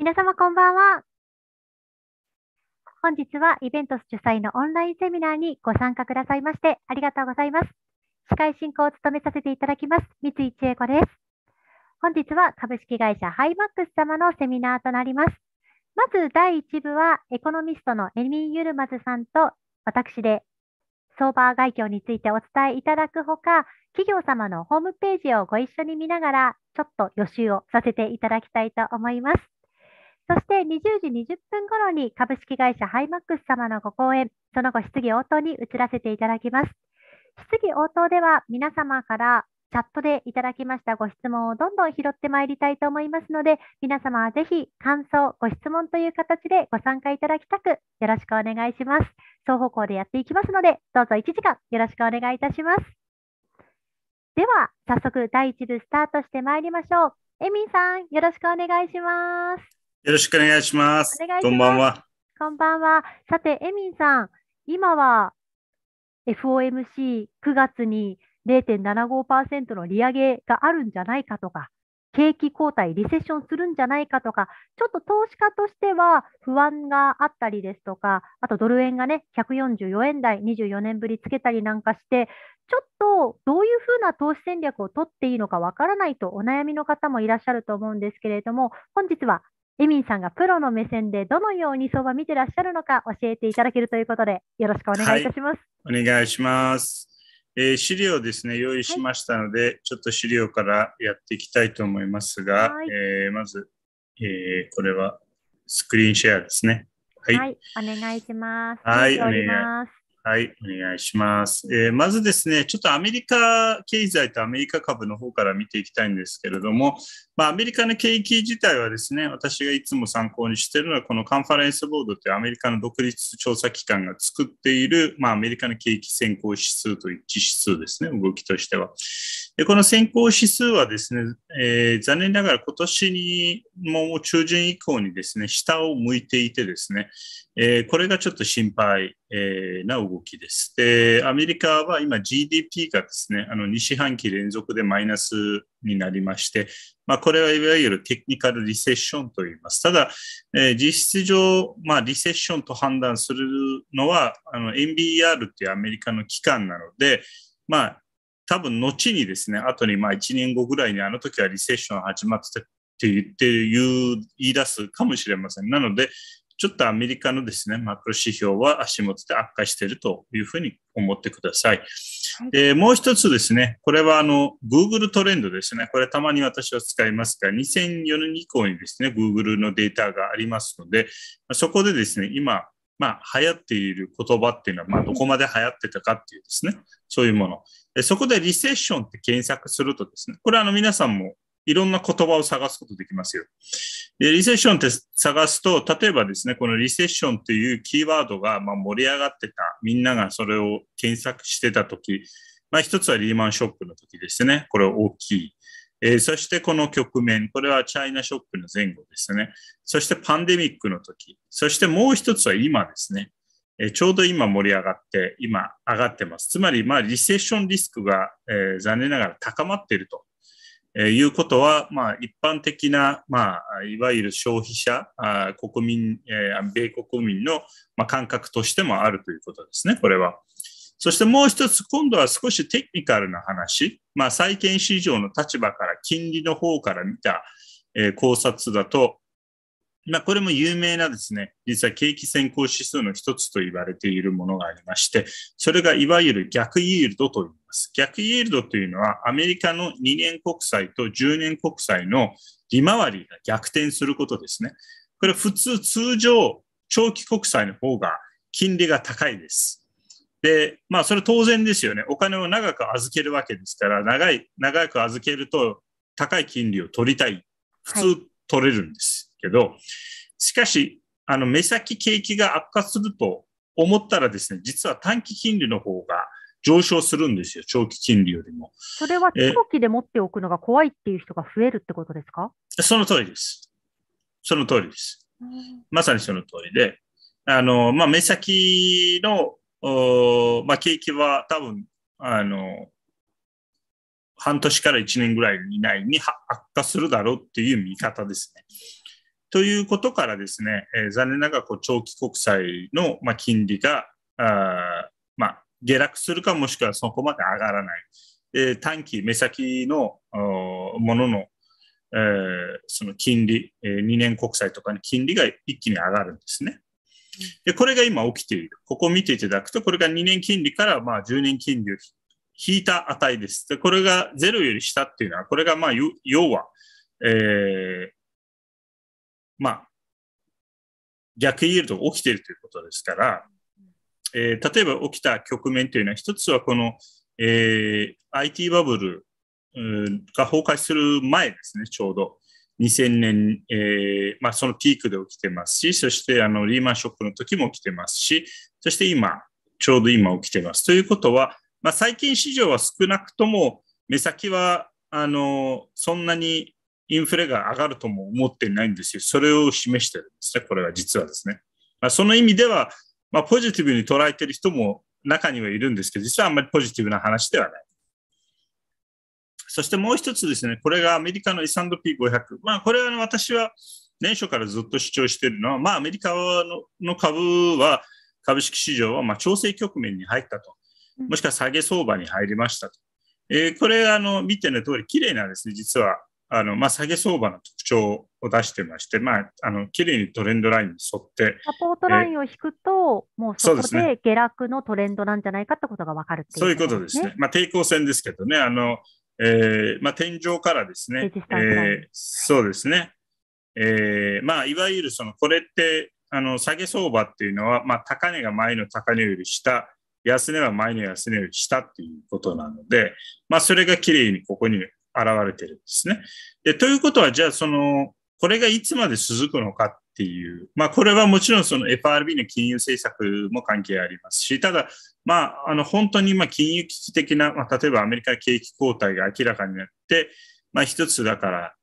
皆様こんばんは。本日はイベント主催のオンラインセミナーにご参加くださいましてありがとうございます。司会進行を務めさせていただきます、三井千恵子です。本日は株式会社ハイマックス様のセミナーとなります。まず第1部はエコノミストのエミン・ユルマズさんと私で相場外況についてお伝えいただくほか、企業様のホームページをご一緒に見ながらちょっと予習をさせていただきたいと思います。そして20時20分頃に株式会社ハイマックス様のご講演、その後質疑応答に移らせていただきます。質疑応答では皆様からチャットでいただきましたご質問をどんどん拾ってまいりたいと思いますので、皆様はぜひ感想、ご質問という形でご参加いただきたく、よろしくお願いします。双方向でやっていきますので、どうぞ1時間よろしくお願いいたします。では、早速第1部スタートしてまいりましょう。エミンさん、よろしくお願いします。よろしくお願いします。ますこんばんは。こんばんは。さて、エミンさん、今は FOMC9 月に0.75%の利上げがあるんじゃないかとか、景気後退、リセッションするんじゃないかとか、ちょっと投資家としては不安があったりですとか、あとドル円がね、144円台、24年ぶりつけたりなんかして、ちょっとどういうふうな投資戦略を取っていいのかわからないとお悩みの方もいらっしゃると思うんですけれども、本日はエミンさんがプロの目線でどのように相場見てらっしゃるのか教えていただけるということで、よろしくお願いいたします。はい、お願いします。えー、資料ですね、用意しましたので、はい、ちょっと資料からやっていきたいと思いますが、はい、えー、まず、えー、これはスクリーンシェアですね。はい、お願いします。はい、お願いします。はい、お願いします。えー、まずですね、ちょっとアメリカ経済とアメリカ株の方から見ていきたいんですけれども、まあ、アメリカの景気自体はですね、私がいつも参考にしているのは、このカンファレンスボードというアメリカの独立調査機関が作っている、まあ、アメリカの景気先行指数と一致指数ですね、動きとしては。でこの先行指数はですね、えー、残念ながら今年にも中旬以降にですね、下を向いていてですね、えー、これがちょっと心配、えー、な動きです。で、アメリカは今 GDP がですね、あの2四半期連続でマイナスになりまして、まあ、これはいわゆるテクニカルリセッションと言います。ただ、えー、実質上、まあ、リセッションと判断するのは、あの NBER っていうアメリカの機関なので、まあ、多分後にですね、後にまあ1年後ぐらいにあの時はリセッション始まってって言って言い出すかもしれません。なので、ちょっとアメリカのですね、マクロ指標は足元で悪化しているというふうに思ってください。で、もう一つですね、これはあの、Google トレンドですね。これたまに私は使いますが、2004年以降にですね、Google のデータがありますので、そこでですね、今、まあ、流行っている言葉っていうのは、まあ、どこまで流行ってたかっていうですね、そういうもの。そこでリセッションって検索するとですね、これあの皆さんもいろんな言葉を探すことできますよ。で、リセッションって探すと、例えばですね、このリセッションというキーワードがま盛り上がってた、みんながそれを検索してたとき、まあ一つはリーマンショックの時ですね。これ大きい。えー、そしてこの局面、これはチャイナショックの前後ですね。そしてパンデミックの時、そしてもう一つは今ですね。えー、ちょうど今盛り上がって、今上がってます。つまり、まあ、リセッションリスクが、えー、残念ながら高まっているとえー、いうことは、まあ、一般的な、まあ、いわゆる消費者、あ国民、えー、米国民の、まあ、感覚としてもあるということですね、これは。そしてもう一つ、今度は少しテクニカルな話、まあ、債券市場の立場から金利の方から見た、えー、考察だと、まあ、これも有名なですね、実は景気先行指数の一つと言われているものがありまして、それがいわゆる逆イールドと言います。逆イールドというのは、アメリカの2年国債と10年国債の利回りが逆転することですね。これ普通、通常、長期国債の方が金利が高いです。で、まあ、それ当然ですよね。お金を長く預けるわけですから、長い、長く預けると高い金利を取りたい。普通取れるんです。はいけど、しかし、あの、目先景気が悪化すると思ったらですね、実は短期金利の方が上昇するんですよ、長期金利よりも。それは長期で持っておくのが怖いっていう人が増えるってことですかその通りです。その通りです。まさにその通りで、あの、まあ、目先の、まあ、景気は多分、あの、半年から1年ぐらい以内に悪化するだろうっていう見方ですね。ということからですね、えー、残念ながらこう長期国債の、まあ、金利があ、まあ、下落するかもしくはそこまで上がらない、えー、短期、目先のものの,、えー、その金利、えー、2年国債とかの金利が一気に上がるんですね。でこれが今起きている。ここを見ていただくと、これが2年金利からまあ10年金利を引いた値です。でこれが0より下っていうのは、これがまあ要は、えー、まあ、逆イールドが起きているということですから、えー、例えば起きた局面というのは、一つはこの、えー、IT バブルが崩壊する前ですね、ちょうど。2000年、えー、まあ、そのピークで起きてますし、そしてあのリーマンショックの時も起きてますし、そして今、ちょうど今起きてます。ということは、まあ、最近市場は少なくとも目先はあのそんなにインフレが上がるとも思ってないんですよ。それを示してるんですね、これは実はですね。まあ、その意味では、まあ、ポジティブに捉えてる人も中にはいるんですけど、実はあんまりポジティブな話ではない。そしてもう一つですね、これがアメリカの S&P500。まあ、これは、ね、私は年初からずっと主張しているのは、まあ、アメリカの株は、株式市場はま調整局面に入ったと。もしくは下げ相場に入りましたと。えー、これ、あの、見ての通り、綺麗なですね、実はあの、まあ、下げ相場の特徴を出してまして、まあ、あの、綺麗にトレンドラインに沿って。サポートラインを引くと、えー、もうそこで下落のトレンドなんじゃないかってことが分かるっていう、ね、そういうことですね。まあ、抵抗戦ですけどね、あの、えー、まあ、天井からですね、えー、そうですね。えー、まあ、いわゆるその、これって、あの、下げ相場っていうのは、まあ、高値が前の高値より下、安値は前の安値より下っていうことなので、まあ、それが綺麗にここに現れてるんですね。で、ということは、じゃあその、これがいつまで続くのかっていう、まあこれはもちろんその FRB の金融政策も関係ありますし、ただ、まああの本当にま金融危機的な、まあ、例えばアメリカ景気後退が明らかになって、まあ一つだから、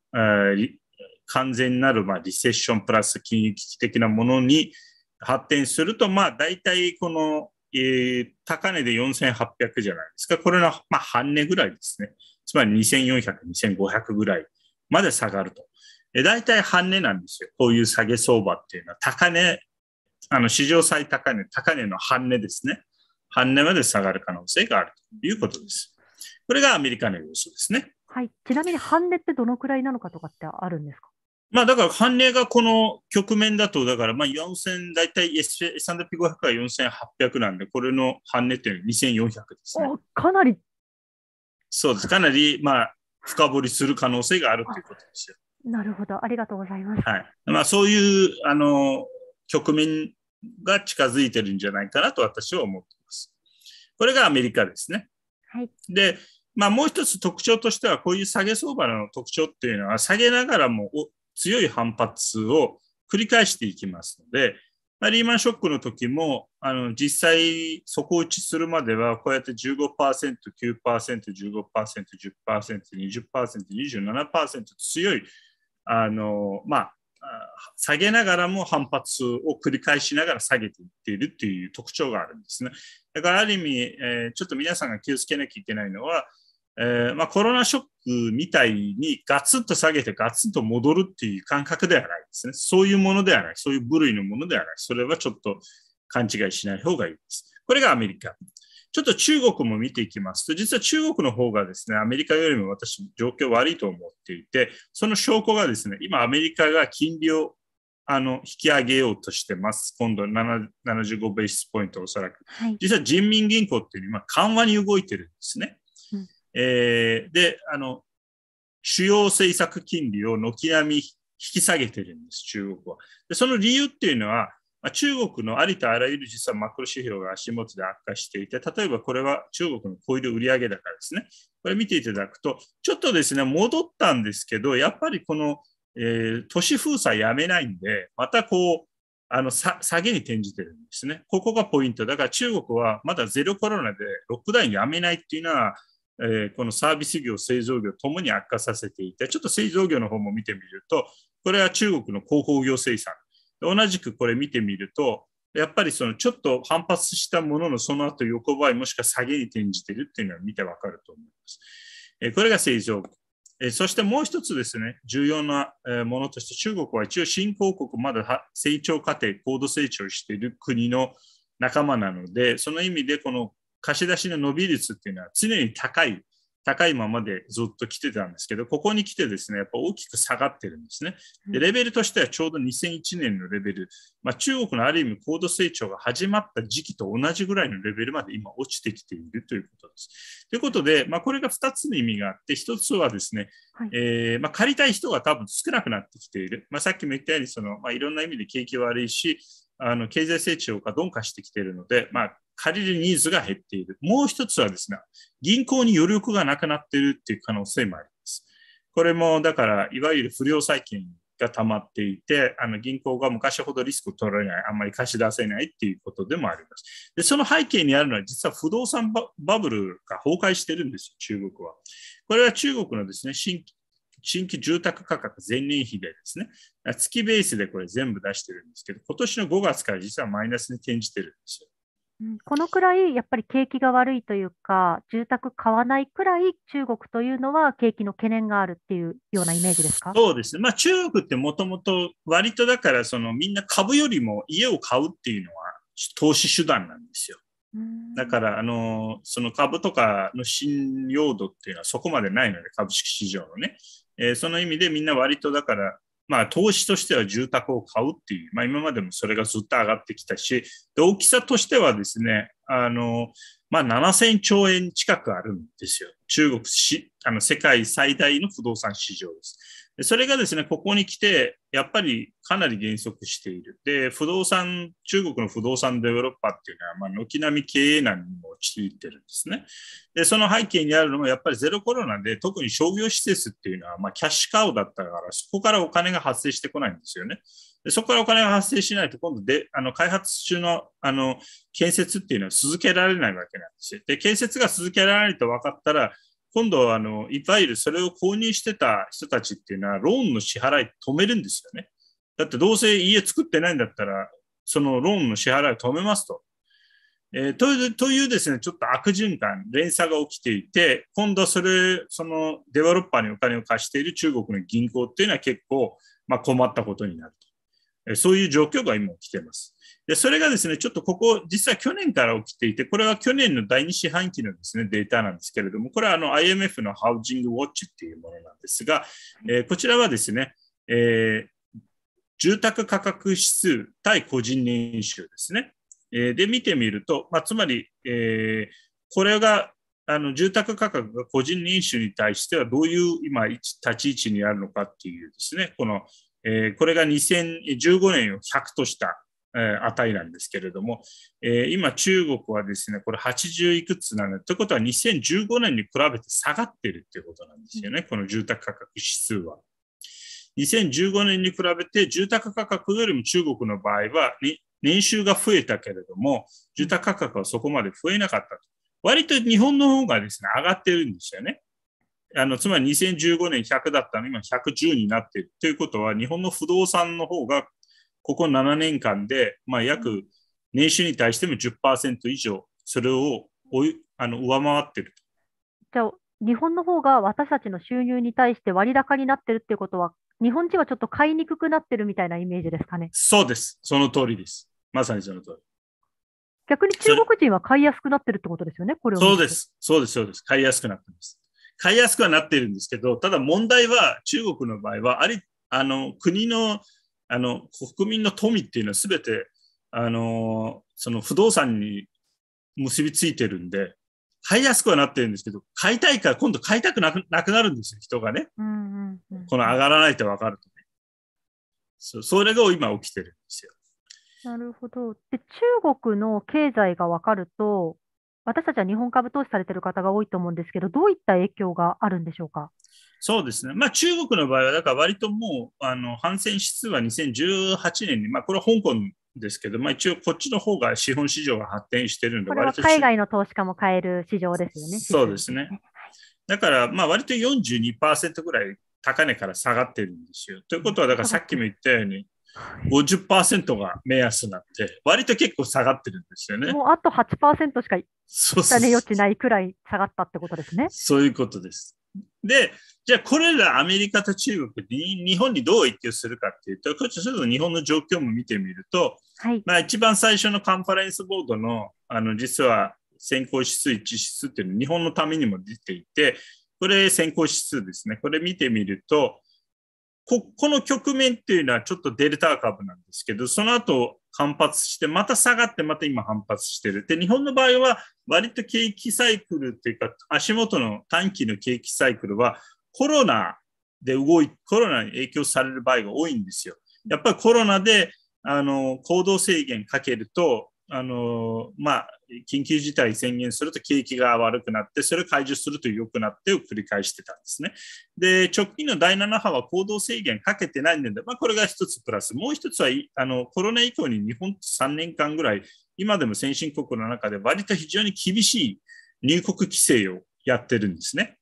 完全なるまリセッションプラス金融危機的なものに発展すると、まあ大体この、えー、高値で4800じゃないですか。これの、ま半値ぐらいですね。つまり2400、2500ぐらいまで下がると。え大体半値なんですよ。こういう下げ相場っていうのは、高値、あの、史上最高値、高値の半値ですね。半値まで下がる可能性があるということです。これがアメリカの様子ですね。はい。ちなみに半値ってどのくらいなのかとかってあるんですかまあだから半値がこの局面だと、だからまあ4000、大体 S&P500 は4800なんで、これの半値っていうのは2400ですね。かなりそうです。かなり、まあ、深掘りする可能性があるということですよ。なるほど。ありがとうございます。はい。まあ、そういう、あの、局面が近づいてるんじゃないかなと私は思っています。これがアメリカですね。はい。で、まあ、もう一つ特徴としては、こういう下げ相場の特徴っていうのは、下げながらも強い反発を繰り返していきますので、まあ、リーマンショックの時も、あの実際、底打ちするまでは、こうやって15%、9%、15%、10%、20%、27%強い、あのまあ、下げながらも反発を繰り返しながら下げていっているという特徴があるんですね。だからある意味、えー、ちょっと皆さんが気をつけなきゃいけないのは、えー、まあ、コロナショックみたいにガツンと下げてガツンと戻るっていう感覚ではないですね。そういうものではない。そういう部類のものではない。それはちょっと勘違いしない方がいいです。これがアメリカ。ちょっと中国も見ていきますと、実は中国の方がですね、アメリカよりも私、状況悪いと思っていて、その証拠がですね、今、アメリカが金利をあの引き上げようとしてます。今度75ベースポイントおそらく。はい、実は人民銀行っていうのは今緩和に動いてるんですね。えー、で、あの、主要政策金利を軒並み引き下げてるんです、中国は。でその理由っていうのは、まあ、中国のありとあらゆる実はマクロ指標が足元で悪化していて、例えばこれは中国の小売売上高ですね。これ見ていただくと、ちょっとですね、戻ったんですけど、やっぱりこの、えー、都市封鎖やめないんで、またこう、あの下げに転じてるんですね。ここがポイント。だから中国はまだゼロコロナでロックダウンやめないっていうのは、えー、このサービス業、製造業ともに悪化させていて、ちょっと製造業の方も見てみると、これは中国の広報業生産。同じくこれ見てみると、やっぱりそのちょっと反発したもののその後横ばいもしくは下げに転じているっていうのは見てわかると思います。えー、これが製造業。えー、そしてもう一つですね、重要なものとして中国は一応新興国まだ成長過程、高度成長している国の仲間なので、その意味でこの貸し出しの伸び率っていうのは常に高い、高いままでずっと来てたんですけど、ここに来てですね、やっぱ大きく下がってるんですね。でレベルとしてはちょうど2001年のレベル、まあ、中国のある意味高度成長が始まった時期と同じぐらいのレベルまで今落ちてきているということです。ということで、まあ、これが2つの意味があって、1つはですね、はい、えー、まあ、借りたい人が多分少なくなってきている。まあ、さっきも言ったようにその、まあ、いろんな意味で景気悪いし、あの経済成長が鈍化してきているので、まあ、借りるニーズが減っている。もう一つはですね、銀行に余力がなくなっているっていう可能性もあります。これもだから、いわゆる不良債権が溜まっていて、あの銀行が昔ほどリスクを取られない、あんまり貸し出せないっていうことでもあります。で、その背景にあるのは、実は不動産バブルが崩壊してるんですよ、中国は。これは中国のですね、新新規住宅価格前年比でですね、月ベースでこれ全部出してるんですけど、今年の5月から実はマイナスに転じてるんですよ。このくらいやっぱり景気が悪いというか、住宅買わないくらい中国というのは景気の懸念があるっていうようなイメージですかそうですね、まあ、中国ってもともと割とだからそのみんな株よりも家を買うっていうのは投資手段なんですよ。だからあのその株とかの信用度っていうのはそこまでないので株式市場のねえー、その意味でみんな割とだから、まあ、投資としては住宅を買うっていう、まあ、今までもそれがずっと上がってきたし、大きさとしてはですね、あのまあ、7000兆円近くあるんですよ。中国しあの世界最大の不動産市場です。それがですね、ここに来て、やっぱりかなり減速している。で、不動産、中国の不動産デベロッパーっていうのは、まあ、軒並み経営難にも陥ってるんですね。で、その背景にあるのが、やっぱりゼロコロナで、特に商業施設っていうのは、まあ、キャッシュカウだったから、そこからお金が発生してこないんですよね。でそこからお金が発生しないと、今度で、あの、開発中の、あの、建設っていうのは続けられないわけなんですよ。で、建設が続けられないと分かったら、今度はあのいわゆるそれを購入してた人たちっていうのはローンの支払い止めるんですよね。だってどうせ家作ってないんだったらそのローンの支払い止めますと。えー、というですね、ちょっと悪循環、連鎖が起きていて、今度それ、そのデベロッパーにお金を貸している中国の銀行っていうのは結構、まあ、困ったことになると、えー、そういう状況が今起きています。で、それがですね、ちょっとここ、実は去年から起きていて、これは去年の第2四半期のですね、データなんですけれども、これはあの IMF のハウジングウォッチっていうものなんですが、えー、こちらはですね、えー、住宅価格指数対個人年収ですね。えー、で、見てみると、まあ、つまり、えー、これがあの住宅価格が個人年収に対してはどういう今立ち位置にあるのかっていうですね、この、えー、これが2015年を100とした値なんですけれども、え今、中国はですねこれ80いくつなのということは2015年に比べて下がってるということなんですよね、この住宅価格指数は。2015年に比べて住宅価格よりも中国の場合は年収が増えたけれども住宅価格はそこまで増えなかったと割と日本の方がですね上がってるんですよね。あのつまり2015年100だったの今110になっているということは日本の不動産の方がここ7年間で、まあ、約年収に対しても10%以上、それをあの上回ってる。じゃあ、日本の方が私たちの収入に対して割高になってるっていうことは、日本人はちょっと買いにくくなってるみたいなイメージですかね。そうです、その通りです。まさにその通り。逆に中国人は買いやすくなってるってことですよね、これそうです、そうです、そうです。買いやすくなってます。買いやすくはなってるんですけど、ただ問題は中国の場合は、ありあの国のあの国民の富っていうのはすべてあのその不動産に結びついてるんで買いやすくはなってるんですけど買いたいから今度買いたくなくなくなるんですよ人がね、うんうんこの上がらないって分かるとねそそれが今起きてるんですよ。なるほどで中国の経済が分かると私たちは日本株投資されてる方が多いと思うんですけどどういった影響があるんでしょうかそうですね、まあ、中国の場合は、だから割ともう、あの反戦指数は2018年に、まあ、これは香港ですけど、まあ、一応こっちの方が資本市場が発展してるんで、割と海外の投資家も買える市場ですよね。そうですね。だから、まあ、割と42%ぐらい高値から下がってるんですよ。ということは、だからさっきも言ったように、50%が目安なって、割と結構下がってるんですよね。もうあと8%しか下値余地ないくらい下がったってことですね。そういうことです。で、じゃあこれらアメリカと中国に日本にどう一響するかっていうと、こちょっと日本の状況も見てみると、はい、まあ一番最初のカンファレンスボードの、あの実は先行指数、一指数っていうのは日本のためにも出ていて、これ先行指数ですね。これ見てみると、こ、この局面っていうのはちょっとデルタ株なんですけど、その後反発して、また下がって、また今反発してる。で、日本の場合は、割と景気サイクルっていうか、足元の短期の景気サイクルは、コロナで動い、コロナに影響される場合が多いんですよ。やっぱりコロナで、あの、行動制限かけると、あの、まあ、緊急事態宣言すると景気が悪くなって、それを解除すると良くなってを繰り返してたんですね。で、直近の第7波は行動制限かけてないので、まあ、これが1つプラス、もう1つはあのコロナ以降に日本3年間ぐらい、今でも先進国の中で割と非常に厳しい入国規制をやってるんですね。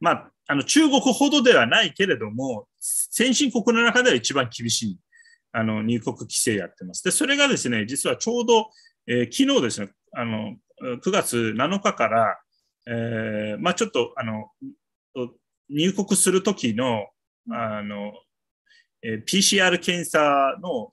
まあ、あの中国ほどではないけれども、先進国の中では一番厳しいあの入国規制やってます。で、それがですね、実はちょうど、えー、昨日ですね、あの9月7日から、えー、まあ、ちょっとあの入国する時のあの、えー、PCR 検査の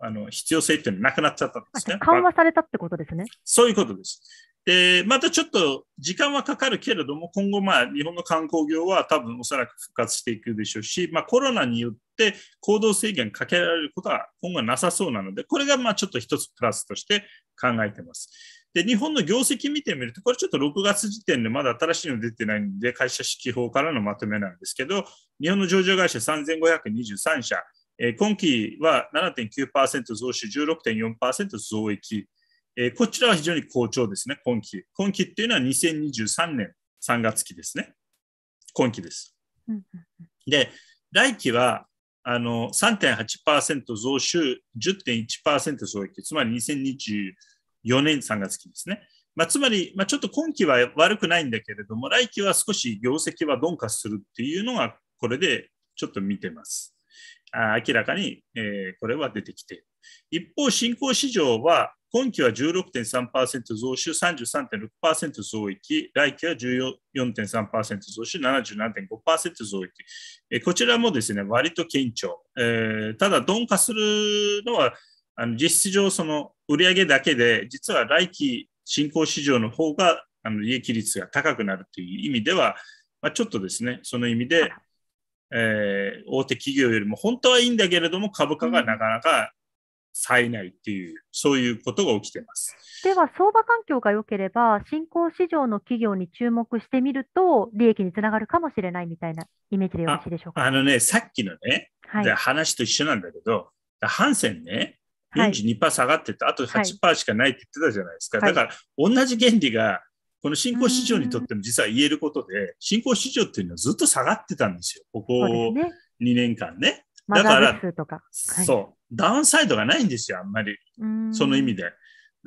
あの必要性っていうのはなくなっちゃったんですね。緩和されたってことですね。そういうことです。で、またちょっと時間はかかるけれども、今後、まあ、日本の観光業は多分おそらく復活していくでしょうし、まあ、コロナによって行動制限かけられることは今後はなさそうなので、これがまあちょっと一つプラスとして考えてます。で、日本の業績見てみると、これちょっと6月時点でまだ新しいの出てないんで、会社指揮法からのまとめなんですけど、日本の上場会社3523社、えー、今期は7.9%増収、16.4%増益、えー、こちらは非常に好調ですね、今期。今期っていうのは2023年3月期ですね。今期です。で、来期はあの3.8%増収、10.1%増益、つまり2023 4年3月期ですね。まあ、つまり、まあ、ちょっと今期は悪くないんだけれども、来期は少し業績は鈍化するっていうのが、これでちょっと見てます。あ明らかに、えー、これは出てきて一方、新興市場は、今期は16.3%増収、33.6%増益、来期は14.3%増収、77.5%増益、えこちらもですね、割と堅調。えー、ただ、鈍化するのはあの実質上その売上だけで実は来期新興市場の方があの利益率が高くなるという意味では、まあ、ちょっとですねその意味で、えー、大手企業よりも本当はいいんだけれども株価がなかなか冴えないっていう、そういうことが起きてますでは相場環境が良ければ新興市場の企業に注目してみると利益につながるかもしれないみたいなイメージでよろしいでしょうかあのねさっきのね、はい、話と一緒なんだけどハンセンね42%下がってて、あと8%しかないって言ってたじゃないですか。だから、同じ原理が、この新興市場にとっても実は言えることで、新興市場っていうのはずっと下がってたんですよ。ここ2年間ね。だから、そう。ダウンサイドがないんですよ、あんまり。その意味で。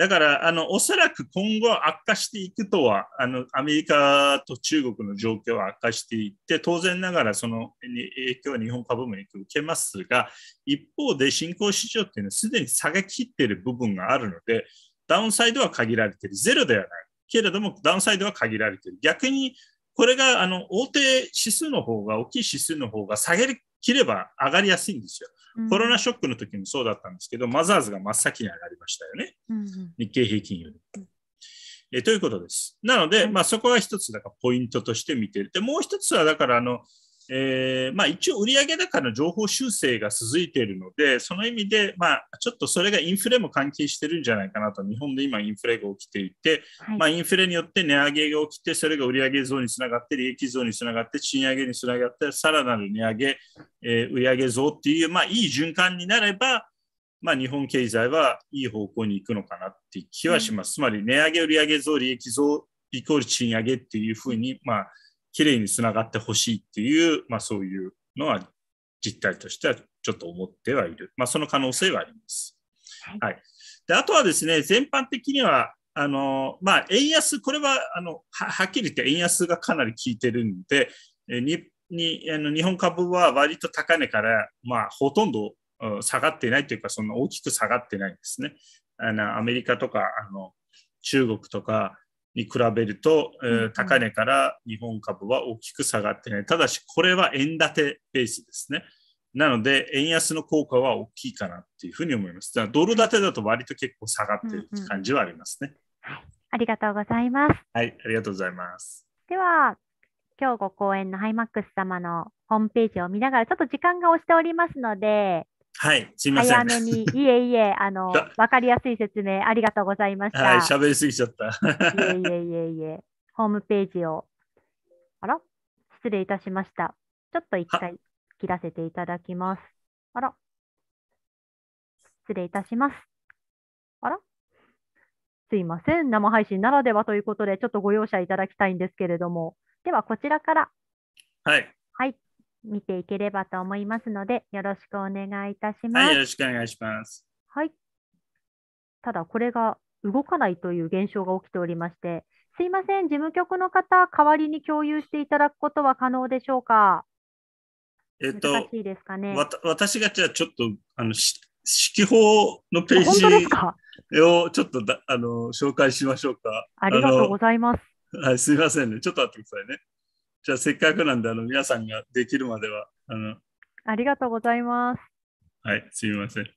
だから、あの、おそらく今後悪化していくとは、あの、アメリカと中国の状況は悪化していって、当然ながらその影響は日本株も影響を受けますが、一方で新興市場っていうのはすでに下げ切っている部分があるので、ダウンサイドは限られている。ゼロではない。けれども、ダウンサイドは限られている。逆に、これが、あの、大手指数の方が、大きい指数の方が下げきれば上がりやすいんですよ。コロナショックの時もそうだったんですけど、マザーズが真っ先に上がりましたよね。日経平均より。えということです。なので、まあ、そこは一つ、だからポイントとして見てる。で、もう一つは、だから、あの、えー、まあ、一応売上高の情報修正が続いているので、その意味で、まあ、ちょっとそれがインフレも関係してるんじゃないかなと、日本で今インフレが起きていて、はい、まあ、インフレによって値上げが起きて、それが売上増につながって、利益増につながって、賃上げにつながって、さらなる値上げ、えー、売上増っていう、まあ、いい循環になれば、まあ、日本経済はいい方向に行くのかなって気はします。うん、つまり、値上げ、売上増、利益増イコール賃上げっていうふうに、まあ、綺麗につながってほしいっていう、まあ、そういうのは実態としてはちょっと思ってはいる、まあ、その可能性はあります。はい、であとはですね全般的にはあのまあ、円安、これはあのはっきり言って円安がかなり効いてるんで、えににあの日本株は割と高値から、まあ、ほとんど下がってないというか、そんな大きく下がってないんですね。あのアメリカとかあの中国とか、に比べると、うん、高値から日本株は大きく下がってな、い。ただし、これは円建てベースですね。なので、円安の効果は大きいかなっていうふうに思います。ドル建てだと割と結構下がってる感じはありますね。うんうん、はい、ありがとうございます。はい、ありがとうございます。では、今日ご講演のハイマックス様のホームページを見ながら、ちょっと時間が押しておりますので、はい、すみません。早めに、いえいえ、あの、わかりやすい説明ありがとうございました。はい、喋りすぎちゃった。いえいえいえいえ、ホームページを、あら、失礼いたしました。ちょっと一回切らせていただきます。あら、失礼いたします。あら、すいません。生配信ならではということで、ちょっとご容赦いただきたいんですけれども、ではこちらから。はい。見ていければと思いますので、よろしくお願いいたします。はい、よろしくお願いします。はい。ただ、これが動かないという現象が起きておりまして、すいません、事務局の方、代わりに共有していただくことは可能でしょうか。えっと、しいですかね。私がじゃあちょっと、あの、指揮法のページをちょっとだあの紹介しましょうか。ありがとうございます。はい、すみませんね。ちょっと待ってくださいね。じゃあせっかくなんで、あの皆さんができるまでは。あのありがとうございます。はい、すみません。え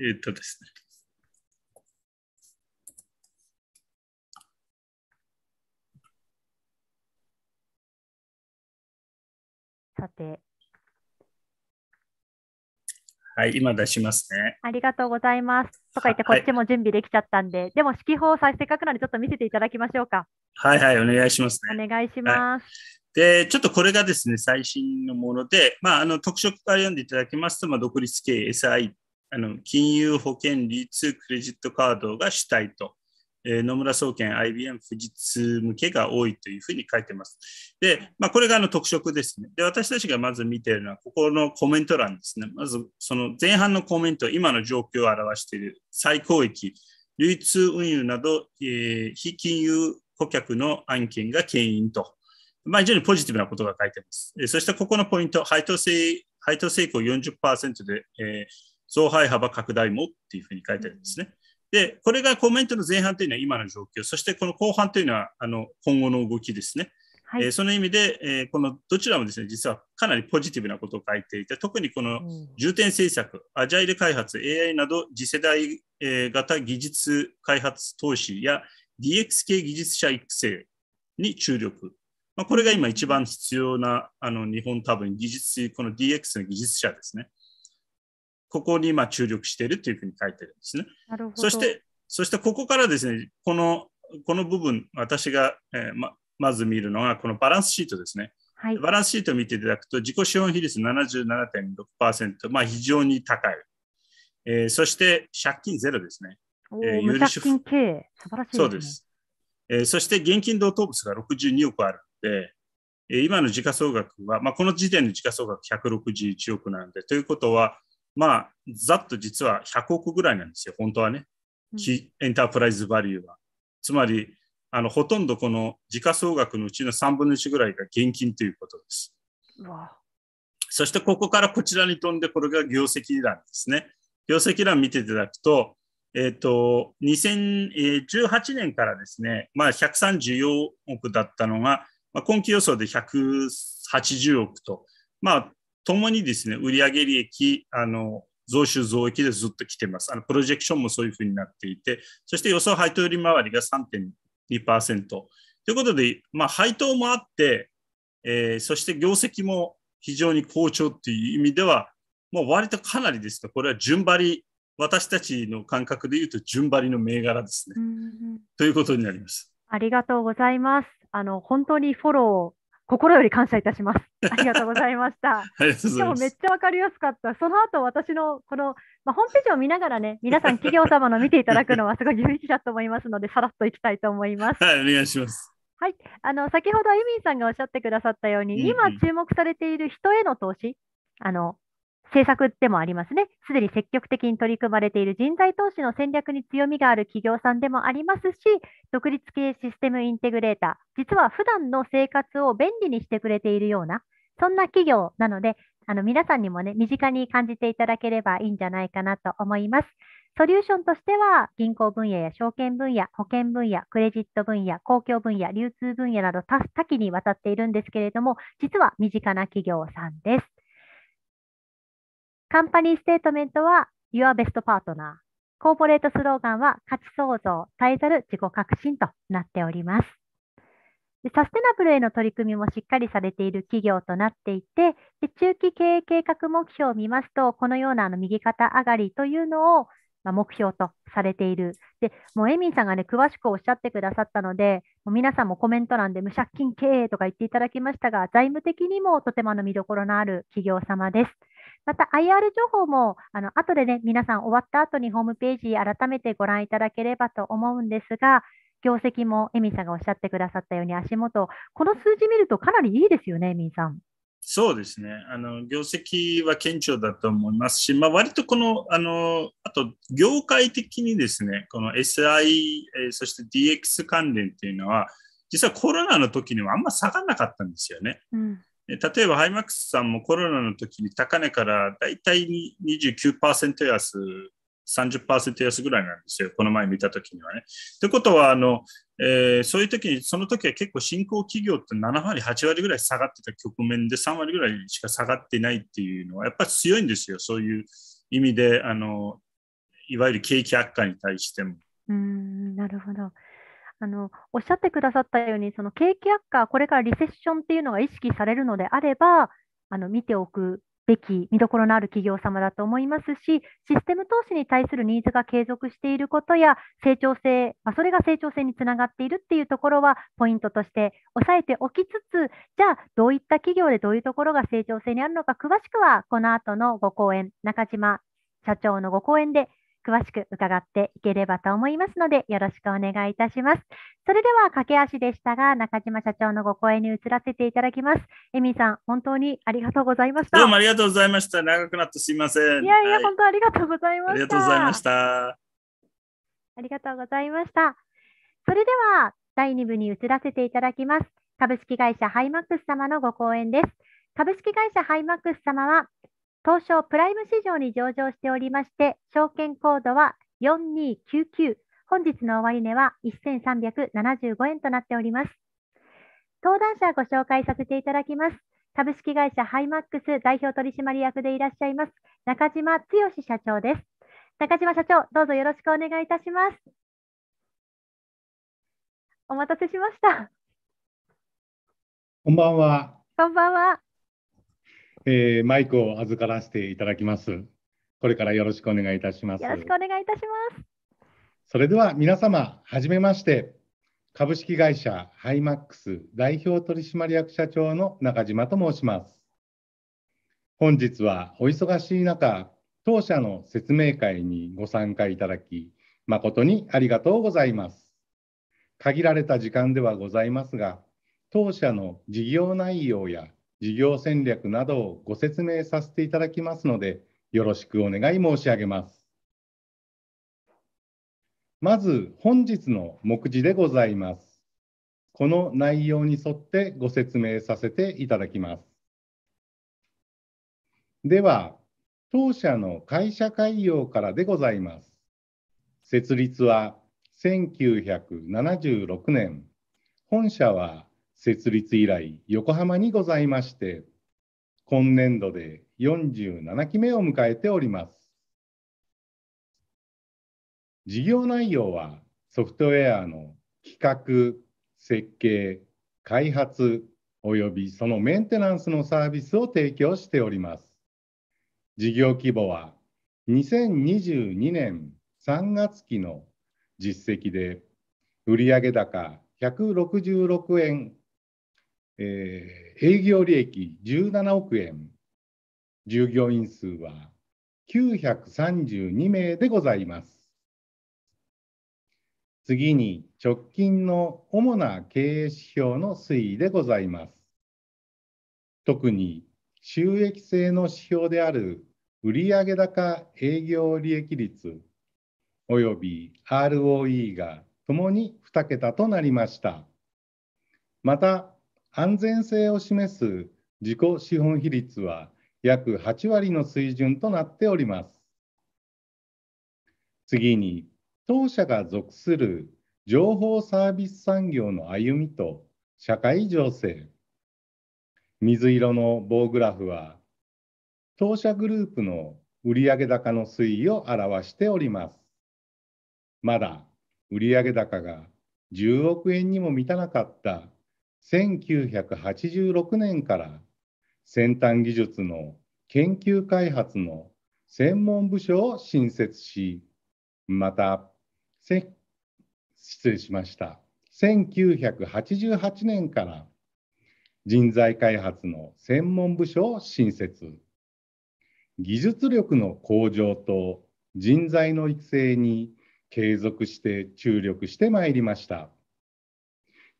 ー、っとですね。さて、はい、今出しますね。ありがとうございます。とか言って、こっちも準備できちゃったんで、はい、でも、指揮法さ、せっかくなんで、ちょっと見せていただきましょうか。はいはい、お願いしますね。お願いします。はいで、ちょっとこれがですね、最新のもので、まあ、あの特色から読んでいただきますと、まあ、独立系 SI、あの金融保険流通クレジットカードが主体とえ野村総研、IBM、富士通向けが多いというふうに書いてます。で、まあ、これがあの特色ですね。で、私たちがまず見ているのは、ここのコメント欄ですね。まず、その前半のコメント、今の状況を表している最高益、流通運輸など、えー、非金融顧客の案件が牽引と。まあ、非常にポジティブなことが書いてます。えそして、ここのポイント、配当性、配当成功40%で、えー、増配幅拡大もっていうふうに書いてあるんですね。で、これがコメントの前半というのは今の状況、そしてこの後半というのはあの今後の動きですね。はい、えー、その意味で、えー、このどちらもですね、実はかなりポジティブなことを書いていて、特にこの重点政策、うん、アジャイル開発、AI など次世代、えー、型技術開発投資や DX 系技術者育成に注力。まあ、これが今一番必要な、あの日本多分技術、この DX の技術者ですね。ここに今注力しているというふうに書いてるんですね。そして、そしてここからですね、このこの部分、私が、えー、ままず見るのが、このバランスシートですね。はい、バランスシートを見ていただくと、自己資本比率77.6%、まあ、非常に高い。えー、そして、借金ゼロですね。えー、有利子経営、素晴らしいです、ね、そうです、えー。そして、現金同等物が62億あるので、えー、今の時価総額は、まあ、この時点の時価総額161億なんで、ということは、まあ、ざっと実は100億ぐらいなんですよ、本当はね。エンタープライズバリューは。つまり、あの、ほとんどこの時価総額のうちの3分の1ぐらいが現金ということです。そしてここからこちらに飛んで、これが業績欄ですね。業績欄見ていただくと、えっ、ー、と、2018年からですね、まあ134億だったのが、まあ、今期予想で180億と、まあともにですね、売上利益、あの、増収増益でずっと来てます。あの、プロジェクションもそういうふうになっていて、そして予想配当利回りが3.2%。ということで、まあ、配当もあって、えー、そして業績も非常に好調っていう意味では、もう割とかなりですと、これは順張り、私たちの感覚でいうと順張りの銘柄ですね。ということになります。ありがとうございます。あの、本当にフォロー心より感謝いたします。ありがとうございました。しかもめっちゃ分かりやすかった。その後私のこの、まあ、ホームページを見ながらね、皆さん企業様の見ていただくのはすごい有意義だと思いますので、さらっといきたいと思います。はい、お願いします。はい、あの先ほどエミンさんがおっしゃってくださったように、うんうん、今注目されている人への投資、あの政策でもありますね。すでに積極的に取り組まれている人材投資の戦略に強みがある企業さんでもありますし、独立系システムインテグレーター、実は普段の生活を便利にしてくれているような、そんな企業なので、あの皆さんにもね、身近に感じていただければいいんじゃないかなと思います。ソリューションとしては、銀行分野や証券分野、保険分野、クレジット分野、公共分野、流通分野など多岐にわたっているんですけれども、実は身近な企業さんです。カンパニーステートメントは Your Best Partner。コーポレートスローガンは価値創造、耐えざる自己革新となっております。サステナブルへの取り組みもしっかりされている企業となっていて、で中期経営計画目標を見ますと、このようなあの右肩上がりというのをま目標とされている。で、もうエミンさんがね、詳しくおっしゃってくださったので、もう皆さんもコメント欄で無借金経営とか言っていただきましたが、財務的にもとてもの見どころのある企業様です。また IR 情報もあの後でね、皆さん終わった後にホームページ改めてご覧いただければと思うんですが、業績もエミさんがおっしゃってくださったように足元、この数字見るとかなりいいですよね、エミさん。そうですねあの業績は顕著だと思いますし、まあ、割とこのあのあと業界的にですねこの SI そして DX 関連っていうのは実はコロナの時にはあんま下がらなかったんですよね。うん例えばハイマックスさんもコロナの時に高値からだいたい29%安30%安ぐらいなんですよ、この前見たときにはね。ということはあの、えー、そういう時に、その時は結構新興企業って7割、8割ぐらい下がってた局面で、3割ぐらいしか下がってないっていうのは、やっぱり強いんですよ、そういう意味で、あのいわゆる景気悪化に対しても。うんなるほど。あのおっしゃってくださったようにその景気悪化これからリセッションっていうのが意識されるのであればあの見ておくべき見どころのある企業様だと思いますし、システム投資に対するニーズが継続していることや、成長性、まあ、それが成長性につながっているっていうところは、ポイントとして押さえておきつつ、じゃあ、どういった企業でどういうところが成長性にあるのか、詳しくは、この後のご講演、中島社長のご講演で詳しく伺っていければと思いますので、よろしくお願いいたします。それでは、駆け足でしたが、中島社長のご声に移らせていただきます。エミさん、本当にありがとうございました。どうもありがとうございました。長くなってすみません。いやいや、はい、本当ありがとうございました。ありがとうございました。ありがとうございました。それでは、第2部に移らせていただきます。株式会社ハイマックス様のご講演です。株式会社ハイマックス様は、東証プライム市場に上場しておりまして、証券コードは4299。本日の終値は1375円となっております。登壇者ご紹介させていただきます。株式会社ハイマックス代表取締役でいらっしゃいます、中島剛社長です。中島社長、どうぞよろしくお願いいたします。お待たせしました。こんばんは。こんばんは。えー、マイクを預からせていただきます。これからよろしくお願いいたします。よろしくお願いいたします。それでは皆様、はじめまして。株式会社ハイマックス代表取締役社長の中島と申します。本日はお忙しい中、当社の説明会にご参加いただき、誠にありがとうございます。限られた時間ではございますが、当社の事業内容や事業戦略などをご説明させていただきますので、よろしくお願い申し上げます。まず、本日の目次でございます。この内容に沿ってご説明させていただきます。では、当社の会社概要からでございます。設立は1976年、本社は設立以来横浜にございまして今年度で47期目を迎えております事業内容はソフトウェアの企画設計開発およびそのメンテナンスのサービスを提供しております事業規模は2022年3月期の実績で売上高166円えー、営業利益17億円、従業員数は932名でございます。次に直近の主な経営指標の推移でございます。特に収益性の指標である売上高営業利益率および ROE がともに2桁となりました。また、安全性を示す自己資本比率は約8割の水準となっております。次に、当社が属する情報サービス産業の歩みと社会情勢。水色の棒グラフは、当社グループの売上高の推移を表しております。まだ売上高が10億円にも満たなかった1986年から先端技術の研究開発の専門部署を新設し、また、失礼しました。1988年から人材開発の専門部署を新設。技術力の向上と人材の育成に継続して注力してまいりました。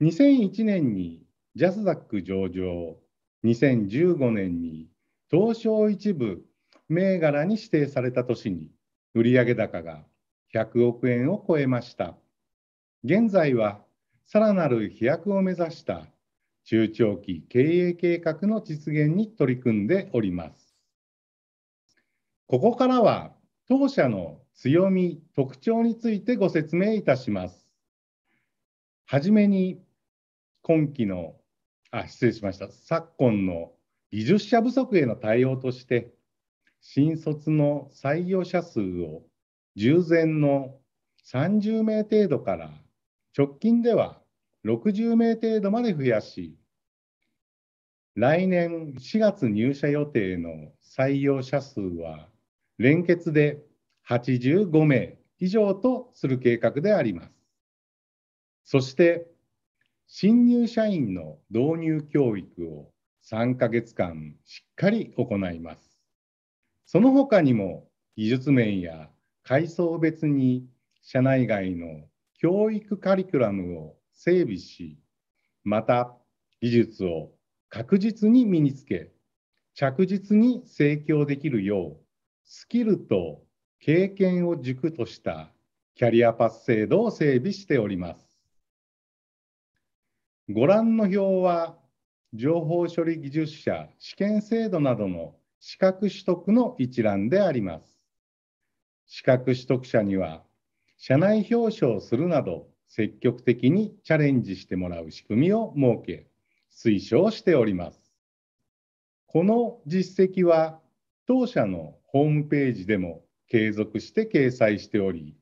2001年にジャスダック上場、2015年に東証一部銘柄に指定された年に売上高が100億円を超えました。現在はさらなる飛躍を目指した中長期経営計画の実現に取り組んでおります。ここからは当社の強み、特徴についてご説明いたします。はじめに今期の、あ、失礼しました、昨今の技術者不足への対応として、新卒の採用者数を従前の30名程度から直近では60名程度まで増やし、来年4月入社予定の採用者数は連結で85名以上とする計画であります。そして新入社員の導入教育を3ヶ月間しっかり行います。その他にも技術面や階層別に社内外の教育カリキュラムを整備し、また技術を確実に身につけ、着実に成長できるよう、スキルと経験を軸としたキャリアパス制度を整備しております。ご覧の表は、情報処理技術者試験制度などの資格取得の一覧であります。資格取得者には、社内表彰するなど、積極的にチャレンジしてもらう仕組みを設け、推奨しております。この実績は、当社のホームページでも継続して掲載しており、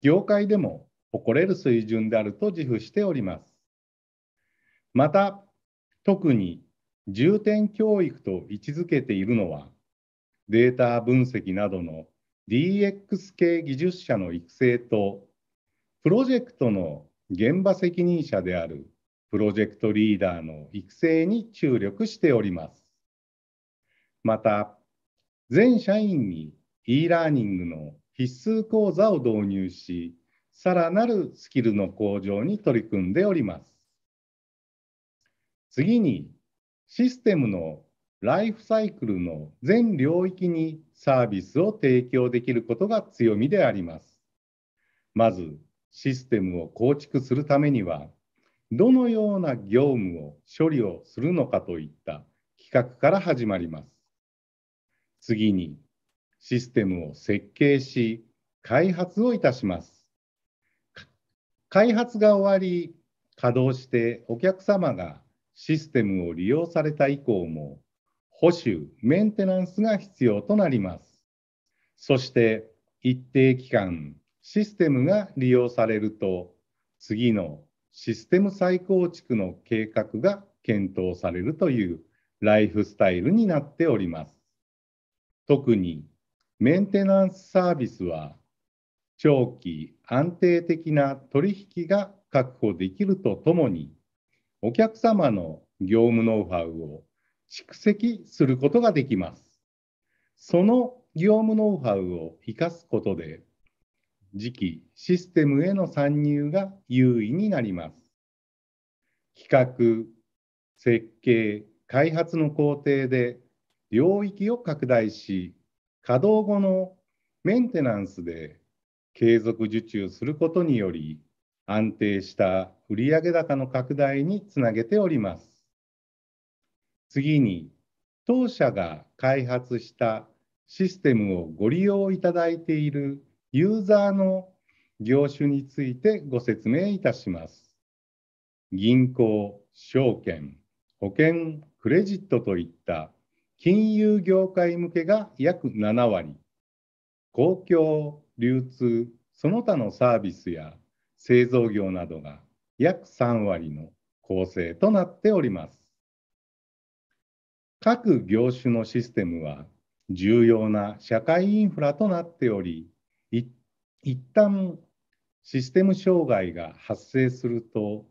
業界でも誇れる水準であると自負しております。また、特に重点教育と位置づけているのは、データ分析などの DX 系技術者の育成と、プロジェクトの現場責任者であるプロジェクトリーダーの育成に注力しております。また、全社員に e ラーニングの必須講座を導入し、さらなるスキルの向上に取り組んでおります。次に、システムのライフサイクルの全領域にサービスを提供できることが強みであります。まず、システムを構築するためには、どのような業務を処理をするのかといった企画から始まります。次に、システムを設計し、開発をいたします。開発が終わり、稼働してお客様がシステムを利用された以降も保守・メンテナンスが必要となります。そして一定期間システムが利用されると次のシステム再構築の計画が検討されるというライフスタイルになっております。特にメンテナンスサービスは長期安定的な取引が確保できるとともにお客様の業務ノウハウを蓄積することができます。その業務ノウハウを生かすことで、次期システムへの参入が優位になります。企画、設計、開発の工程で領域を拡大し、稼働後のメンテナンスで継続受注することにより、安定した売上高の拡大につなげております。次に、当社が開発したシステムをご利用いただいているユーザーの業種についてご説明いたします。銀行、証券、保険、クレジットといった金融業界向けが約7割、公共、流通、その他のサービスや製造業などが約3割の構成となっております。各業種のシステムは重要な社会インフラとなっており、一旦システム障害が発生すると、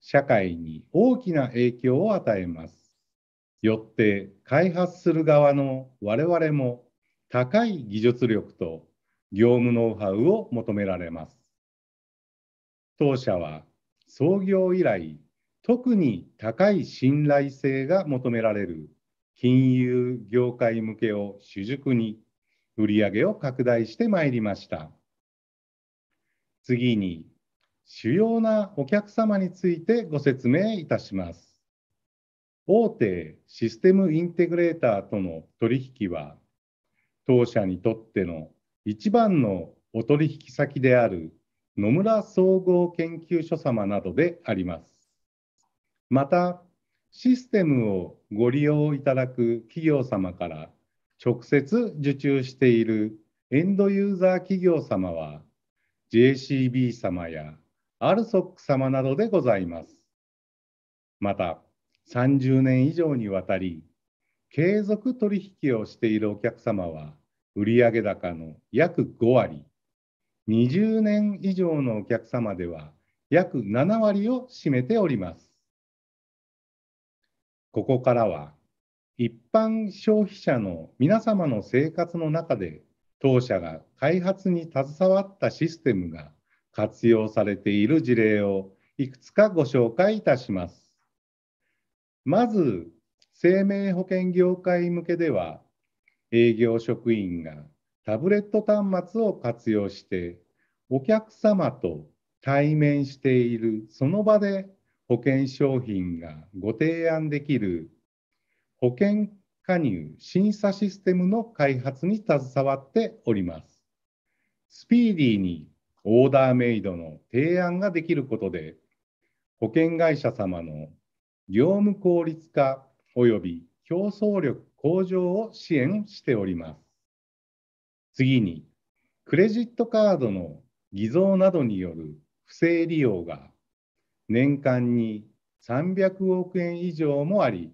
社会に大きな影響を与えます。よって開発する側の我々も高い技術力と業務ノウハウを求められます。当社は創業以来特に高い信頼性が求められる金融業界向けを主軸に売上を拡大してまいりました。次に、主要なお客様についてご説明いたします。大手システムインテグレーターとの取引は、当社にとっての一番のお取引先である野村総合研究所様などであります。また、システムをご利用いただく企業様から直接受注しているエンドユーザー企業様は JCB 様や RSOC 様などでございます。また、30年以上にわたり継続取引をしているお客様は売上高の約5割20年以上のお客様では約7割を占めております。ここからは一般消費者の皆様の生活の中で当社が開発に携わったシステムが活用されている事例をいくつかご紹介いたします。まず、生命保険業界向けでは、営業職員がタブレット端末を活用してお客様と対面しているその場で保険商品がご提案できる保険加入審査システムの開発に携わっております。スピーディーにオーダーメイドの提案ができることで保険会社様の業務効率化及び競争力向上を支援しております。次に、クレジットカードの偽造などによる不正利用が年間に300億円以上もあり、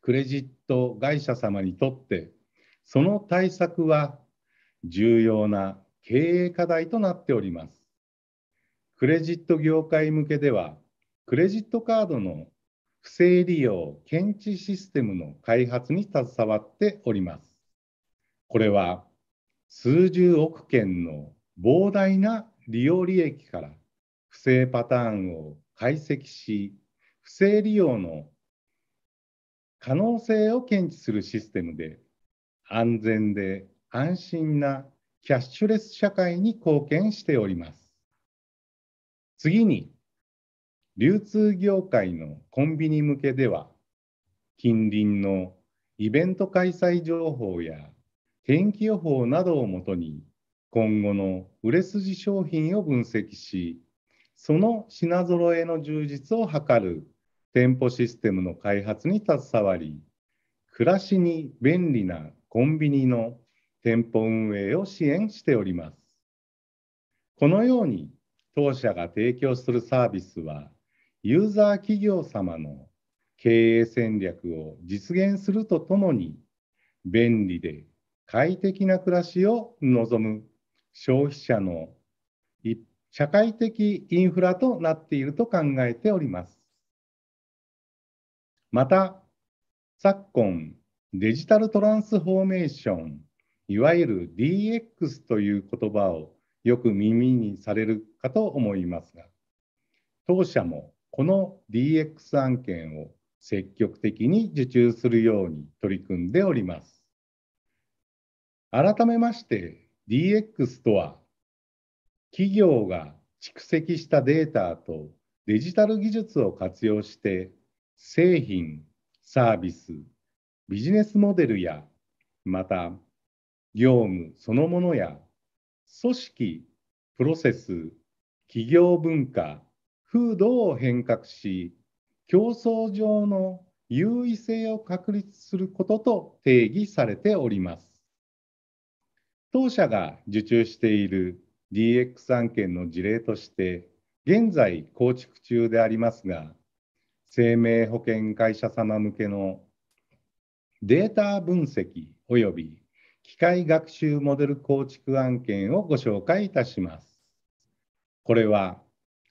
クレジット会社様にとって、その対策は重要な経営課題となっております。クレジット業界向けでは、クレジットカードの不正利用検知システムの開発に携わっております。これは数十億件の膨大な利用利益から不正パターンを解析し、不正利用の可能性を検知するシステムで、安全で安心なキャッシュレス社会に貢献しております。次に、流通業界のコンビニ向けでは、近隣のイベント開催情報や天気予報などをもとに今後の売れ筋商品を分析しその品揃えの充実を図る店舗システムの開発に携わり暮らしに便利なコンビニの店舗運営を支援しております。このように当社が提供するサービスはユーザー企業様の経営戦略を実現するとともに便利で快適な暮らしを望む消費者の社会的インフラとなっていると考えております。また、昨今、デジタルトランスフォーメーション、いわゆる DX という言葉をよく耳にされるかと思いますが、当社もこの DX 案件を積極的に受注するように取り組んでおります。改めまして DX とは企業が蓄積したデータとデジタル技術を活用して製品サービスビジネスモデルやまた業務そのものや組織プロセス企業文化風土を変革し競争上の優位性を確立することと定義されております。当社が受注している DX 案件の事例として、現在構築中でありますが、生命保険会社様向けのデータ分析及び機械学習モデル構築案件をご紹介いたします。これは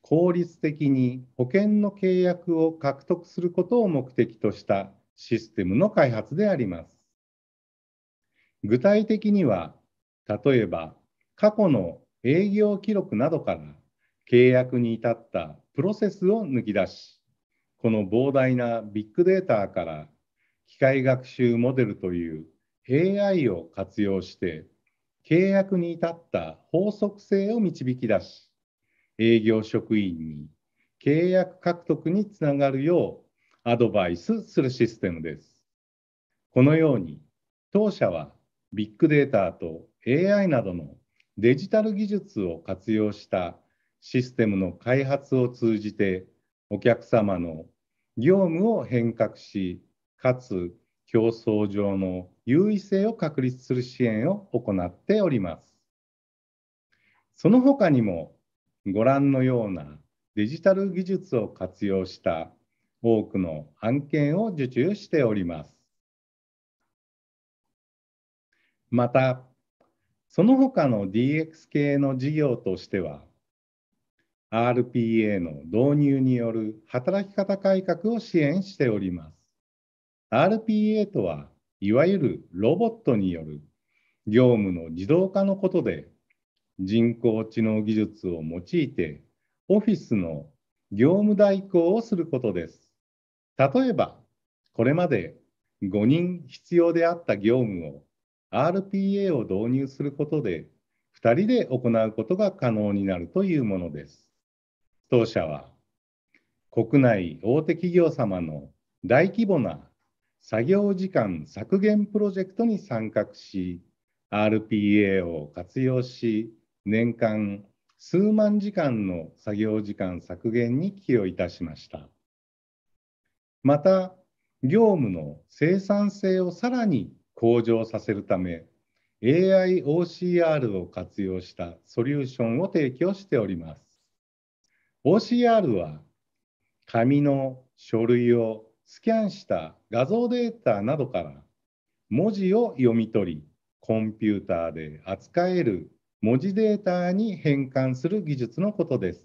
効率的に保険の契約を獲得することを目的としたシステムの開発であります。具体的には例えば、過去の営業記録などから契約に至ったプロセスを抜き出し、この膨大なビッグデータから機械学習モデルという AI を活用して契約に至った法則性を導き出し営業職員に契約獲得につながるようアドバイスするシステムです。このように当社はビッグデータと AI などのデジタル技術を活用したシステムの開発を通じてお客様の業務を変革しかつ競争上の優位性を確立する支援を行っております。その他にもご覧のようなデジタル技術を活用した多くの案件を受注しております。またその他の DX 系の事業としては、RPA の導入による働き方改革を支援しております。RPA とは、いわゆるロボットによる業務の自動化のことで、人工知能技術を用いて、オフィスの業務代行をすることです。例えば、これまで5人必要であった業務を RPA を導入することで、2人で行うことが可能になるというものです。当社は、国内大手企業様の大規模な作業時間削減プロジェクトに参画し、RPA を活用し、年間数万時間の作業時間削減に寄与いたしました。また、業務の生産性をさらに向上させるため AIOCR を活用したソリューションを提供しております。OCR は紙の書類をスキャンした画像データなどから文字を読み取りコンピューターで扱える文字データに変換する技術のことです。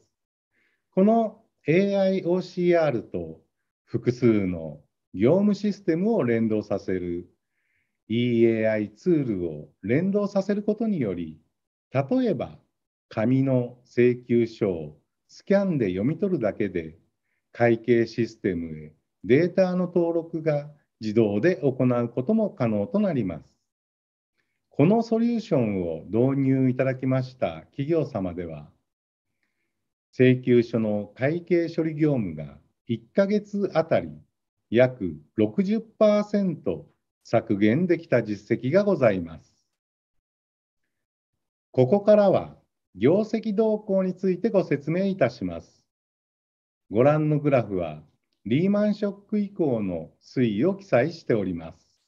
この AIOCR と複数の業務システムを連動させる EAI ツールを連動させることにより例えば紙の請求書をスキャンで読み取るだけで会計システムへデータの登録が自動で行うことも可能となります。このソリューションを導入いただきました企業様では、請求書の会計処理業務が1ヶ月あたり約60%削減できた実績がございます。ここからは業績動向についてご説明いたします。ご覧のグラフはリーマンショック以降の推移を記載しております。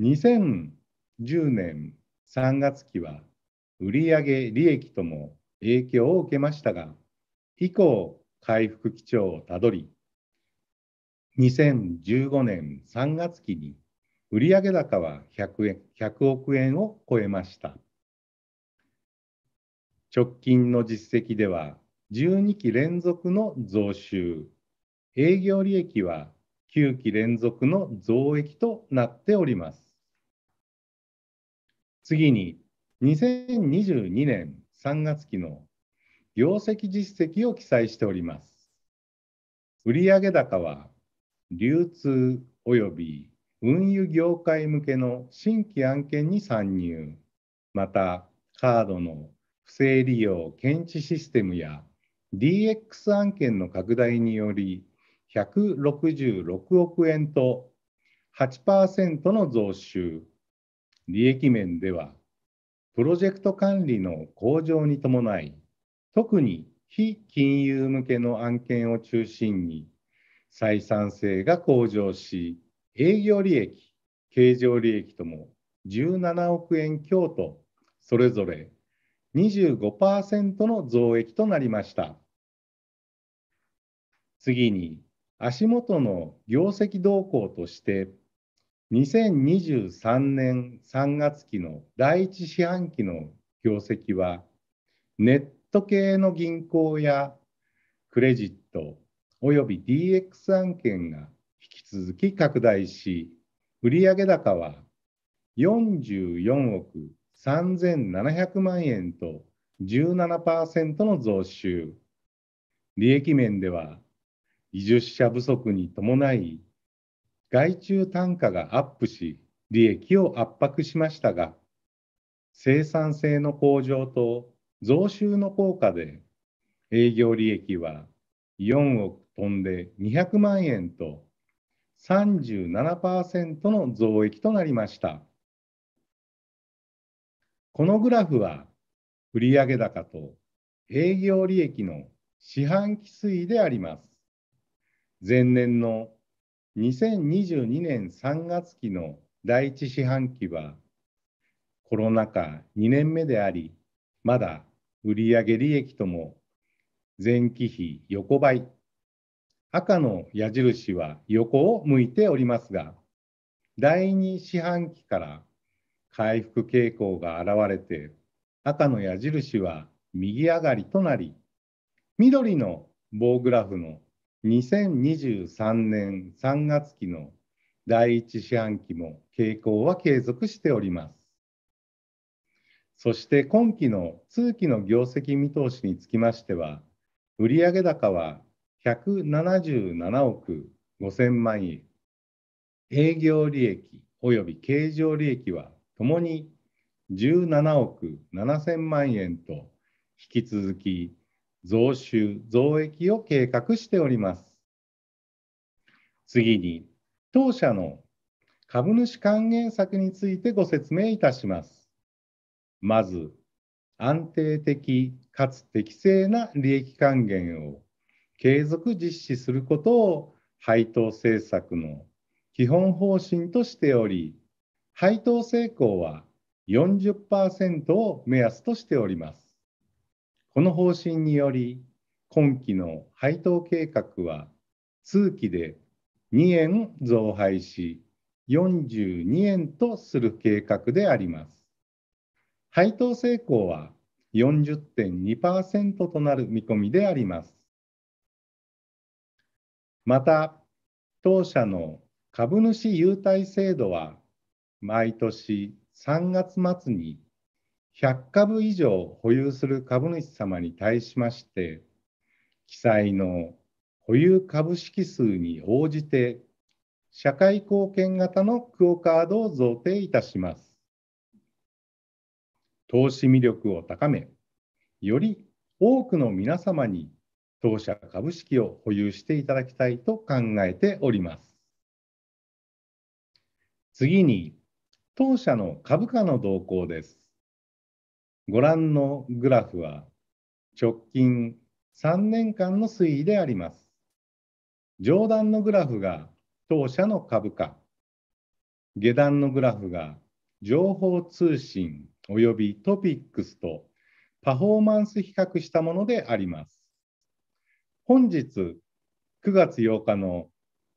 2010年3月期は売上利益とも影響を受けましたが、以降回復基調をたどり、2015年3月期に売上高は 100, 円100億円を超えました。直近の実績では12期連続の増収、営業利益は9期連続の増益となっております。次に、2022年3月期の業績実績を記載しております。売上高は流通及び運輸業界向けの新規案件に参入、またカードの不正利用検知システムや DX 案件の拡大により166億円と8%の増収、利益面ではプロジェクト管理の向上に伴い、特に非金融向けの案件を中心に採算性が向上し、営業利益、経常利益とも17億円強と、それぞれ25%の増益となりました。次に、足元の業績動向として、2023年3月期の第1四半期の業績は、ネット系の銀行やクレジット、および DX 案件が引き続き拡大し、売上高は44億3700万円と17%の増収。利益面では、移住者不足に伴い、外注単価がアップし、利益を圧迫しましたが、生産性の向上と増収の効果で、営業利益は4億飛んで200万円と37%の増益となりました。このグラフは売上高と営業利益の四半期推移であります。前年の2022年3月期の第一四半期はコロナ禍2年目であり、まだ売上利益とも前期比横ばい赤の矢印は横を向いておりますが、第2四半期から回復傾向が現れて、赤の矢印は右上がりとなり、緑の棒グラフの2023年3月期の第1四半期も傾向は継続しております。そして今期の通期の業績見通しにつきましては、売上高は177億5000万円、営業利益及び経常利益はともに17億7000万円と引き続き増収増益を計画しております。次に当社の株主還元策についてご説明いたします。まず、安定的かつ適正な利益還元を継続実施することを配当政策の基本方針としており、配当成功は40%を目安としております。この方針により、今期の配当計画は通期で2円増配し、42円とする計画であります。配当成功は40.2%となる見込みであります。また、当社の株主優待制度は、毎年3月末に100株以上保有する株主様に対しまして、記載の保有株式数に応じて、社会貢献型のクオ・カードを贈呈いたします。投資魅力を高め、より多くの皆様に当社株式を保有していただきたいと考えております。次に、当社の株価の動向です。ご覧のグラフは、直近3年間の推移であります。上段のグラフが当社の株価、下段のグラフが情報通信及びトピックスとパフォーマンス比較したものであります。本日9月8日の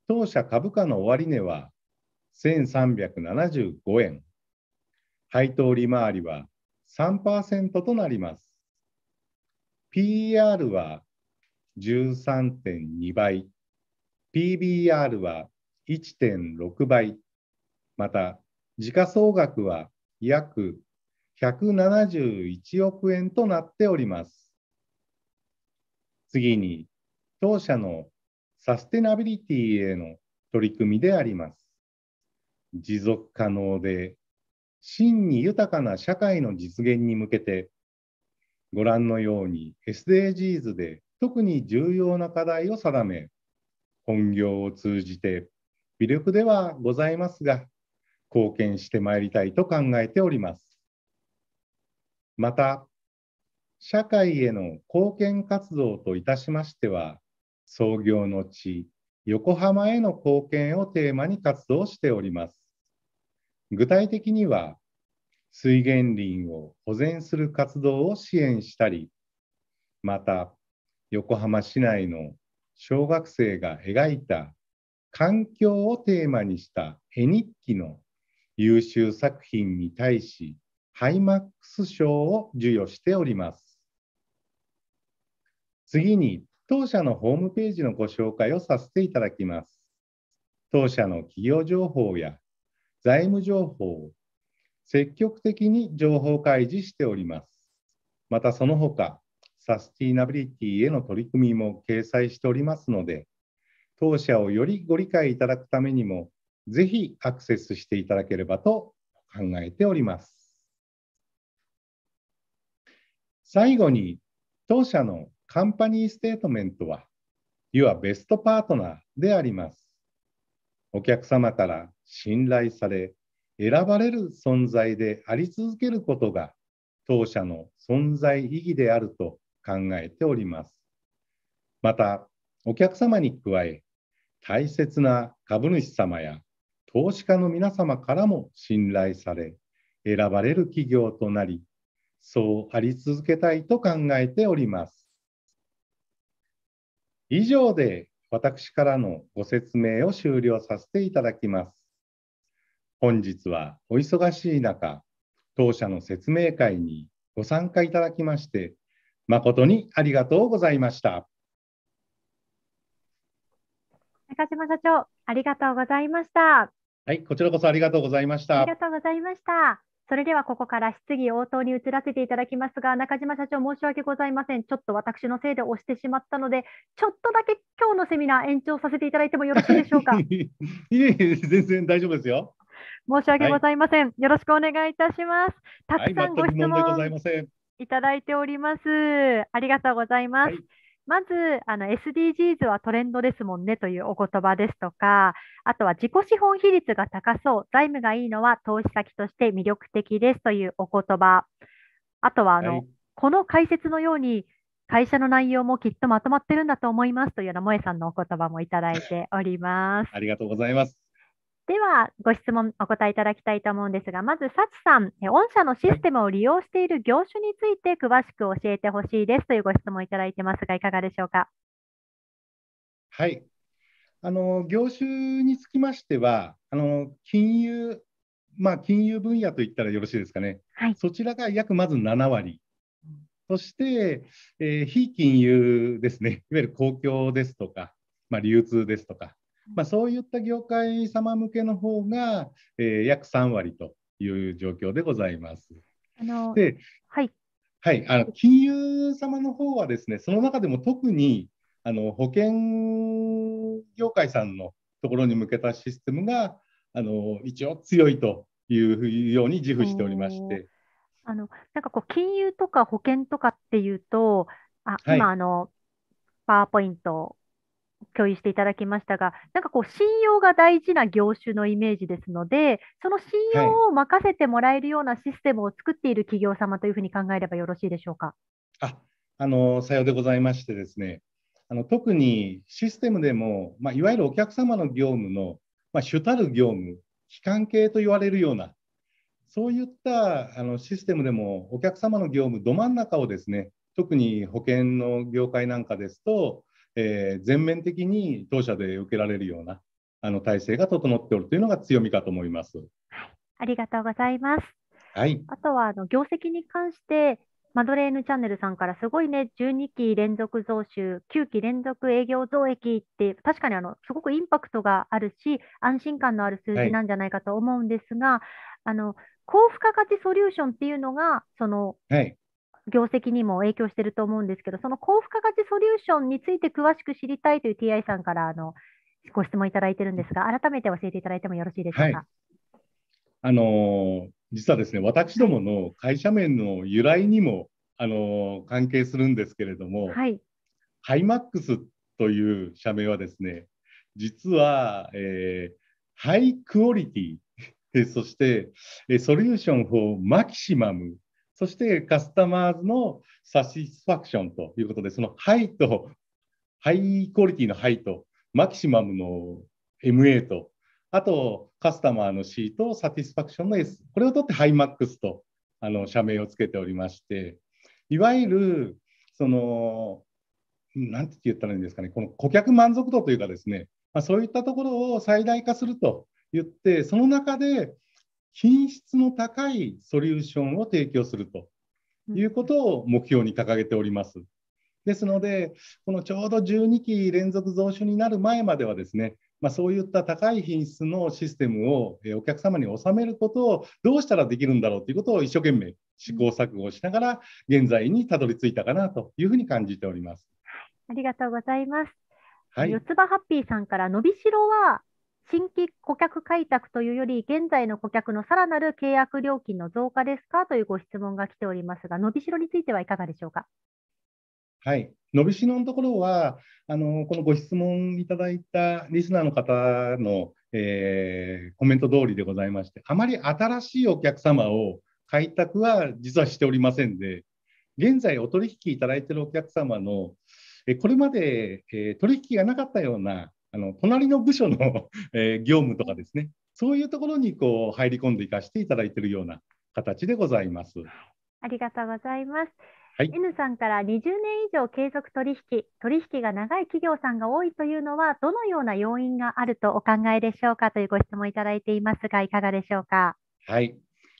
当社株価の終値は1375円、配当利回りは3%となります。PER は13.2倍、PBR は1.6倍、また時価総額は約171億円となっております。次に当社のサステナビリティへの取り組みであります。持続可能で真に豊かな社会の実現に向けて、ご覧のように SDGs で特に重要な課題を定め、本業を通じて微力ではございますが、貢献してまいりたいと考えております。また、社会への貢献活動といたしましては、創業の地、横浜への貢献をテーマに活動しております。具体的には、水源林を保全する活動を支援したり、また、横浜市内の小学生が描いた環境をテーマにした絵日記の優秀作品に対し、ハイマックス賞を授与しております。次に、当社のホームページのご紹介をさせていただきます。当社の企業情報や財務情報を積極的に情報開示しております。またその他、サスティナビリティへの取り組みも掲載しておりますので、当社をよりご理解いただくためにも、ぜひアクセスしていただければと考えております。最後に、当社のカンパニーステートメントは、いわベストパートナーであります。お客様から信頼され、選ばれる存在であり続けることが、当社の存在意義であると考えております。また、お客様に加え、大切な株主様や投資家の皆様からも信頼され、選ばれる企業となり、そうあり続けたいと考えております。以上で私からのご説明を終了させていただきます。本日はお忙しい中、当社の説明会にご参加いただきまして、誠にありがとうございました。中島社長、ありがとうございました。はい、こちらこそありがとうございました。ありがとうございました。それではここから質疑応答に移らせていただきますが、中島社長、申し訳ございません。ちょっと私のせいで押してしまったので、ちょっとだけ今日のセミナー延長させていただいてもよろしいでしょうか。いえいえ、全然大丈夫ですよ。申し訳ございません。はい、よろしくお願いいたします。たくさんご質問いただいております。ありがとうございます。はいまず、あの、SDGs はトレンドですもんねというお言葉ですとか、あとは自己資本比率が高そう、財務がいいのは投資先として魅力的ですというお言葉。あとは、あの、はい、この解説のように、会社の内容もきっとまとまってるんだと思いますというような萌さんのお言葉もいただいております。ありがとうございます。では、ご質問お答えいただきたいと思うんですが、まず、幸さん、御社のシステムを利用している業種について詳しく教えてほしいですというご質問をいただいてますが、いかがでしょうか。はい。あの業種につきましては、あの金融、まあ、金融分野といったらよろしいですかね、はい、そちらが約まず7割、そして、えー、非金融ですね、いわゆる公共ですとか、まあ、流通ですとか、まあ、そういった業界様向けの方が、えー、約3割という状況でございます。あので、はい、はい、あの金融様の方はですね、その中でも特にあの保険業界さんのところに向けたシステムがあの一応強いというように自負しておりまして。あのなんかこう金融とか保険とかっていうと、あ、今あの、パワーポイント共有していただきましたが、なんかこう、信用が大事な業種のイメージですので、その信用を任せてもらえるようなシステムを作っている企業様というふうに考えればよろしいでしょうか。ああのさようでございましてですね、あの特にシステムでも、まあ、いわゆるお客様の業務の、まあ、主たる業務、機関系と言われるような、そういったあのシステムでも、お客様の業務、ど真ん中をですね、特に保険の業界なんかですと、えー、全面的に当社で受けられるようなあの体制が整っておるというのが強みかと思います。ありがとうございます。はい、あとはあの業績に関してマドレーヌチャンネルさんからすごいね、12期連続増収、9期連続営業増益って、確かにあのすごくインパクトがあるし、安心感のある数字なんじゃないかと思うんですが、はい、あの高付加価値ソリューションっていうのが、その、はい、業績にも影響していると思うんですけど、その高付加価値ソリューションについて詳しく知りたいという TI さんからあのご質問いただいてるんですが、改めて教えていただいてもよろしいでしょうか。はい、あの実はですね、私どもの会社名の由来にもあの関係するんですけれども、はい、ハイマックスという社名はですね、実は、えー、ハイクオリティそしてソリューションーマキシマムそしてカスタマーズのサティスファクションということで、そのハイと、ハイクオリティのハイと、マキシマムの MA と、あとカスタマーの C とサティスファクションの S、これを取ってハイマックスとあの社名をつけておりまして、いわゆる、その、なんて言ったらいいんですかね、この顧客満足度というかですね、まあ、そういったところを最大化すると言って、その中で品質の高いソリューションを提供するということを目標に掲げております。ですので、このちょうど12期連続増収になる前まではですね、まあ、そういった高い品質のシステムをお客様に納めることをどうしたらできるんだろうということを一生懸命試行錯誤しながら現在にたどり着いたかなというふうに感じております。ありがとうございます。はい、四つ葉ハッピーさんから伸びしろは新規顧客開拓というより、現在の顧客のさらなる契約料金の増加ですかというご質問が来ておりますが、伸びしろについてはいかがでしょうか。はい、伸びしろのところはあの、このご質問いただいたリスナーの方の、えー、コメント通りでございまして、あまり新しいお客様を開拓は実はしておりませんで、現在お取引いただいているお客様の、これまで取引がなかったようなあの隣の部署の え業務とかですね、そういうところにこう入り込んでいかしていただいているような形でございます。ありがとうございます。はい、N さんから20年以上継続取引、取引が長い企業さんが多いというのは、どのような要因があるとお考えでしょうかというご質問いただいていますが、いかがでしょうか。はい、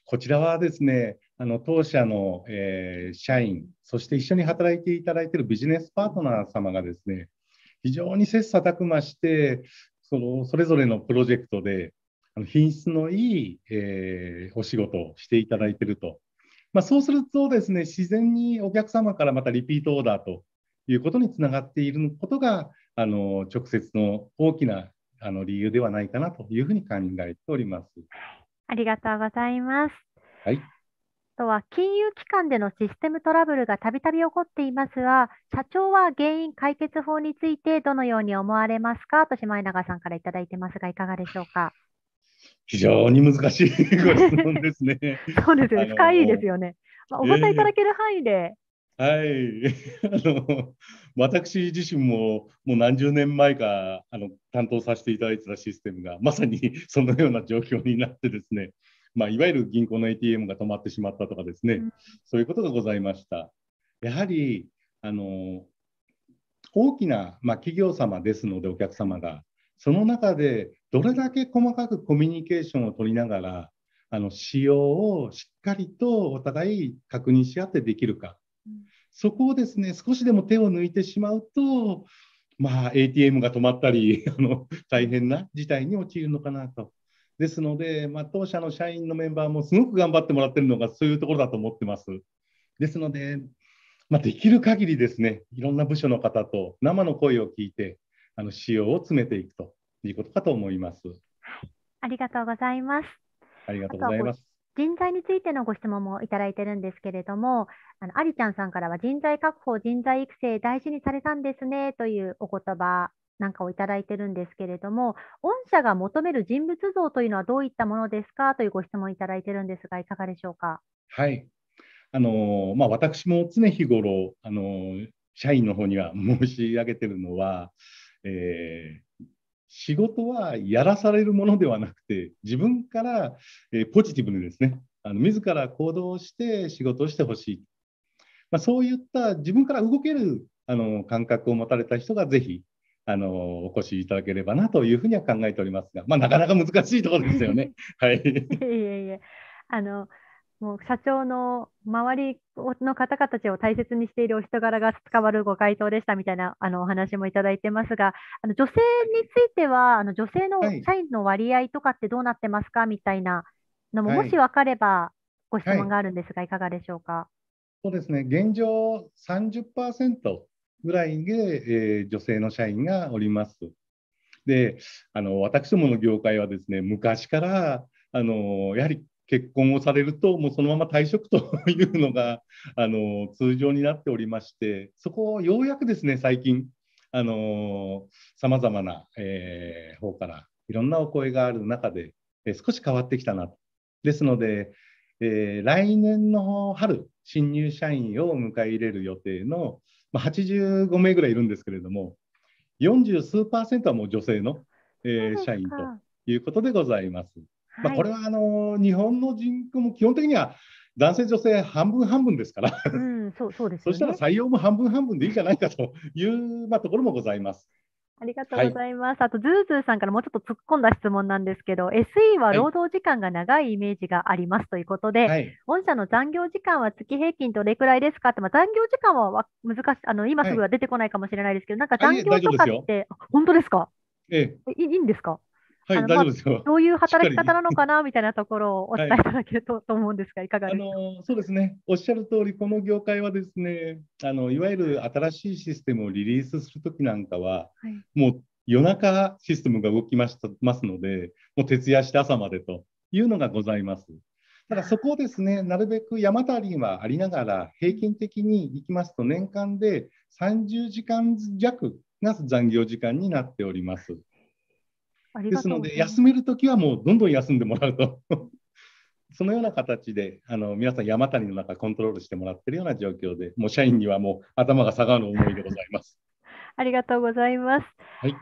こちらはですね、あの当社の、えー、社員、そして一緒に働いていただいているビジネスパートナー様がですね、非常に切磋琢磨してそのそれぞれのプロジェクトで品質のいい、えー、お仕事をしていただいていると、まあ、そうするとですね自然にお客様からまたリピートオーダーということにつながっていることがあの直接の大きなあの理由ではないかなというふうに考えております。ありがとうございます。はい。とは金融機関でのシステムトラブルがたびたび起こっていますが、社長は原因解決法についてどのように思われますかと島永さんからいただいてますが、いかがでしょうか。非常に難しいご質問ですね。そうですね、深いですよね。まあ、お答えいただける範囲で。えー、はい、あの私自身ももう何十年前かあの担当させていただいてたシステムがまさにそのような状況になってですね、まあ、いわゆる銀行の ATM が止まってしまったとかですね、うん、そういうことがございました。やはりあの大きな、まあ、企業様ですので、お客様が、その中でどれだけ細かくコミュニケーションを取りながら、あの使用をしっかりとお互い確認し合ってできるか、うん、そこをですね少しでも手を抜いてしまうと、まあ、ATM が止まったり あの、大変な事態に陥るのかなとですので、まあ、当社の社員のメンバーもすごく頑張ってもらってるのがそういうところだと思ってます。ですので、まあ、できる限りですね、いろんな部署の方と生の声を聞いて、あの仕様を詰めていくということかと思います。ありがとうございます。ありがとうございます。人材についてのご質問もいただいてるんですけれども、あの、ありちゃんさんからは人材確保、人材育成大事にされたんですねというお言葉なんかをいただいてるんですけれども、御社が求める人物像というのはどういったものですかというご質問いただいてるんですが、いかがでしょうか。はいあのまあ、私も常日頃あの社員の方には申し上げてるのは、えー、仕事はやらされるものではなくて自分から、えー、ポジティブにですねあの自ら行動して仕事をしてほしい、まあ、そういった自分から動けるあの感覚を持たれた人がぜひあのお越しいただければなというふうには考えておりますが、まあ、なかなか難しいところですよね。はい、いえいえあのもう社長の周りの方々たちを大切にしているお人柄が伝わるご回答でしたみたいなあのお話もいただいてますが、あの女性については、あの女性の社員の割合とかってどうなってますか、はい、みたいなのも、もし分かれば、ご質問があるんですが、はい、いかがでしょうか。そうですね現状30%ぐらいで、えー、女性の社員がおります。であの私どもの業界はですね昔からあのやはり結婚をされるともうそのまま退職というのがあの通常になっておりましてそこをようやくですね最近さまざまな、えー、方からいろんなお声がある中で、えー、少し変わってきたなと。ですので、えー、来年の春新入社員を迎え入れる予定のまあ、85名ぐらいいるんですけれども、40数パーセントはもう女性の、えー、社員ということでございます。はい、まあ、これはあの日本の人口も基本的には男性、女性半分半分ですから、うんそうそうです、ね、そしたら採用も半分半分でいいじゃないかという、まあ、ところもございます。ありがとうございます。はい、あと、ズーズーさんからもうちょっと突っ込んだ質問なんですけど、SE は労働時間が長いイメージがありますということで、はい、御社の残業時間は月平均どれくらいですかって、まあ、残業時間は難しい、あの今すぐは出てこないかもしれないですけど、はい、なんか残業とかって、本当ですかええ、いいんですかはい、大丈夫ですよ。どういう働き方なのかなみたいなところをお伝えいただけると,、と思うんですが、いかがですかあのそうですね、おっしゃる通り、この業界はですねあの、いわゆる新しいシステムをリリースするときなんかは、はい、もう夜中システムが動きましたますので、もう徹夜して朝までというのがございます。ただそこをですね、なるべく山たりはありながら、平均的にいきますと、年間で30時間弱が残業時間になっております。ですので、休めるときはもうどんどん休んでもらうと そのような形であの皆さん山谷の中コントロールしてもらってるような状況で、もう社員にはもう頭が下がる思いでございます。ありがとうございます。はい。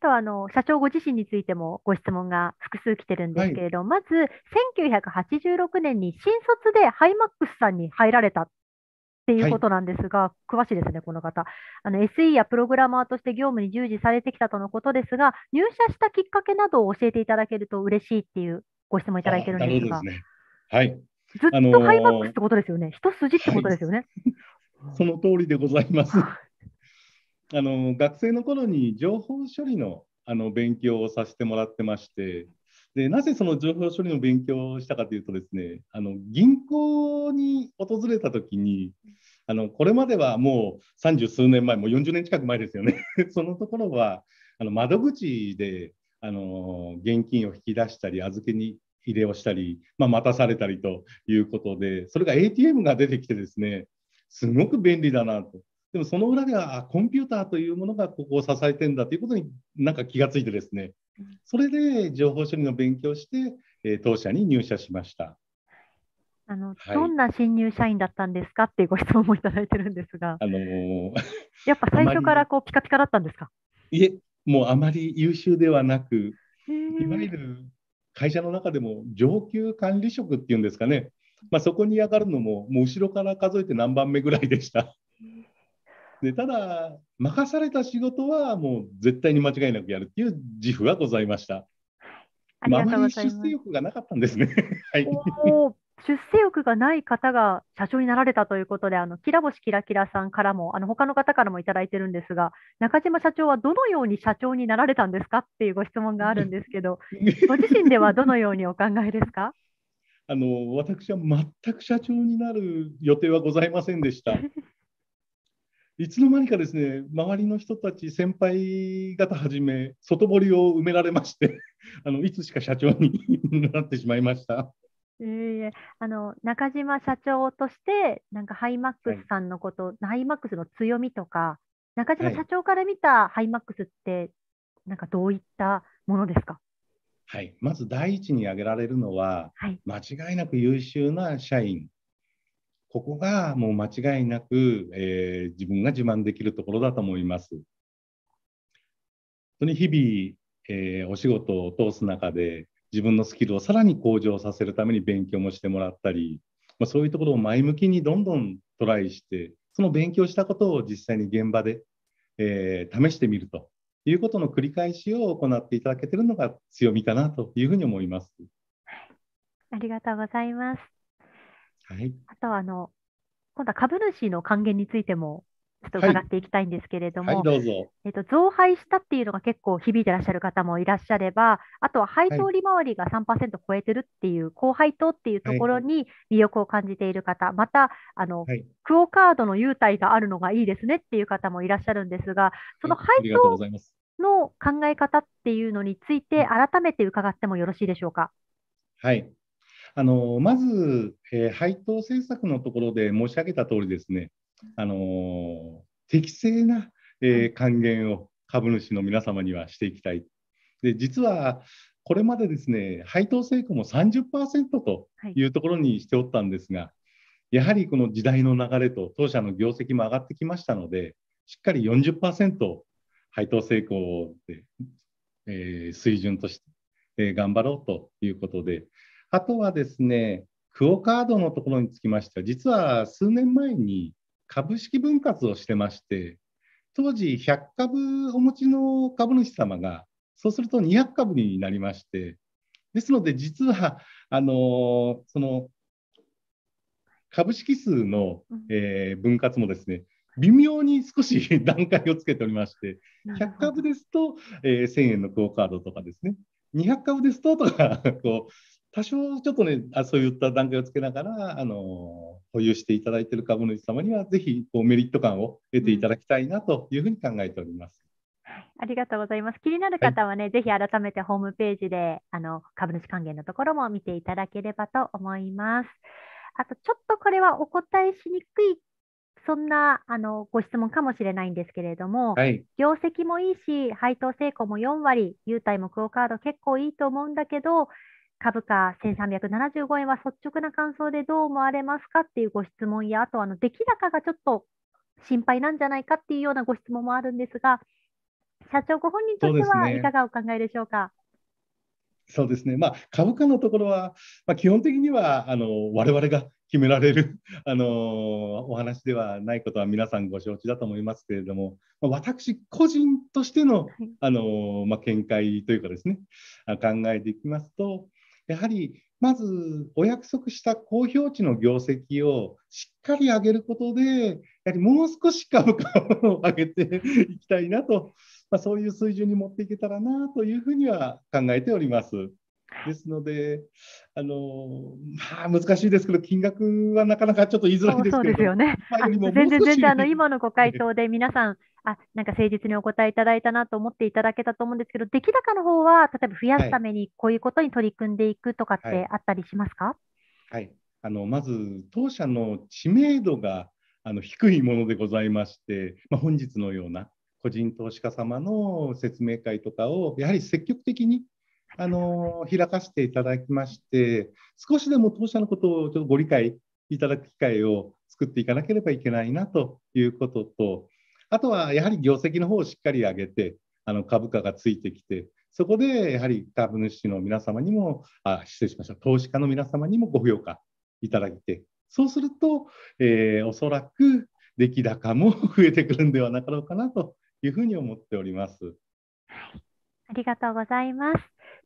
とあの社長ご自身についてもご質問が複数来てるんですけれど、はい、まず1986年に新卒でハイマックスさんに入られたっていうことなんですが、はい、詳しいですね、この方あの。SE やプログラマーとして業務に従事されてきたとのことですが、入社したきっかけなどを教えていただけると嬉しいっていうご質問いただいてるんですが。すね、はい、ずっとハイマックスってことですよね、一筋ってことですよね。はい、その通りでございます。あの学生の頃に情報処理のあの勉強をさせてもらってまして、でなぜその情報処理の勉強をしたかというとですねあの銀行に訪れた時にあのこれまではもう三十数年前もう40年近く前ですよね そのところはあの窓口であの現金を引き出したり預けに入れをしたり、まあ、待たされたりということでそれが ATM が出てきてですねすごく便利だなと。でもその裏ではコンピューターというものがここを支えてんだということになんか気がついてですねそれで情報処理の勉強をして、えー、当社に入社しました。あの、はい、どんな新入社員だったんですかっていうご質問もいただいてるんですが、あのー、やっぱ最初からこうピカピカだったんですかいえ、もうあまり優秀ではなく、いわゆる会社の中でも上級管理職っていうんですかね、まあ、そこに上がるのも、もう後ろから数えて何番目ぐらいでした。でただ任された仕事はもう絶対に間違いなくやるっていう自負はございました。あま出世欲がなかったんですね。はい。出世欲がない方が社長になられたということで、あのらぼしキラキラさんからも、あの他の方からもいただいてるんですが、中島社長はどのように社長になられたんですかっていうご質問があるんですけど、ご自身ではどのようにお考えですかあの私は全く社長になる予定はございませんでした。いつの間にかですね、周りの人たち、先輩方はじめ、外堀を埋められまして、あのいつしか社長になってしまいました。えー、あの中島社長として、なんかハイマックスさんのこと、はい、ハイマックスの強みとか、中島社長から見たハイマックスって、はい、なんかどういったものですか、はい、まず第一に挙げられるのは、はい、間違いなく優秀な社員ここがもう間違いなく、えー、自分が自慢できるところだと思います。本当に日々、えー、お仕事を通す中で自分のスキルをさらに向上させるために勉強もしてもらったり、まあ、そういうところを前向きにどんどんトライしてその勉強したことを実際に現場で、えー、試してみるということの繰り返しを行っていただけているのが強みかなというふうに思います。ありがとうございます。はい、あとはあの、今度は株主の還元についてもちょっと伺っていきたいんですけれども、えと、増配したっていうのが結構響いてらっしゃる方もいらっしゃれば、あとは配当利回りが3%超えてるっていう、高配当っていうところに魅力を感じている方、またあの、はい、クオ・カードの優待があるのがいいですねっていう方もいらっしゃるんですが、その配当の考え方っていうのについて、改めて伺ってもよろしいでしょうか。はいあのまず、えー、配当政策のところで申し上げた通りですね、あの適正な、えー、還元を株主の皆様にはしていきたい。で実はこれまでですね配当成功も30%というところにしておったんですが、はい、やはりこの時代の流れと当社の業績も上がってきましたのでしっかり40%配当成功で、えー、水準として、えー、頑張ろうということであとはですね、クオ・カードのところにつきましては、実は数年前に株式分割をしてまして、当時100株お持ちの株主様が、そうすると200株になりまして、ですので、実はあのその株式数の、えー、分割もですね、微妙に少し 段階をつけておりまして、100株ですと、えー、1000円のクオ・カードとかですね、200株ですととかこう多少ちょっとねあそういった段階をつけながらあの保有していただいている株主様にはぜひこうメリット感を得ていただきたいなというふうに考えております。うん、ありがとうございます。気になる方はね、はい、ぜひ改めてホームページであの株主還元のところも見ていただければと思います。あとちょっとこれはお答えしにくいそんなあのご質問かもしれないんですけれども、はい、業績もいいし、配当成功も4割、優待もクオ・カード結構いいと思うんだけど、株価1375円は率直な感想でどう思われますかっていうご質問や、あとあの出来高がちょっと心配なんじゃないかっていうようなご質問もあるんですが、社長ご本人としてはいかがお考えでしょうか。そうですね、まあ、株価のところは、まあ、基本的にはあの我々が決められる、あのお話ではないことは皆さんご承知だと思いますけれども、まあ、私個人としての、あのまあ、見解というかですね考えていきますと、やはりまずお約束した公表値の業績をしっかり上げることで、やはりもう少し株価を上げていきたいなと、まあ、そういう水準に持っていけたらなというふうには考えております。ですので、あのまあ、難しいですけど、金額はなかなかちょっと言いづらいですけど、そうですよね、全然全然あの今のご回答で皆さんあ、なんか誠実にお答えいただいたなと思っていただけたと思うんですけど、出来高の方は、例えば増やすためにこういうことに取り組んでいくとかってあったりしますか、はい、はい、あのまず、当社の知名度があの低いものでございまして、まあ、本日のような個人投資家様の説明会とかを、やはり積極的にあの開かせていただきまして、少しでも当社のことをちょっとご理解いただく機会を作っていかなければいけないなということと、あとはやはり業績の方をしっかり上げて、あの株価がついてきて、そこでやはり株主の皆様にも、あ失礼しました、投資家の皆様にもご評価いただいて、そうすると、えー、おそらく出来高も 増えてくるんではなかろうかなというふうに思っております。ありがとうございます。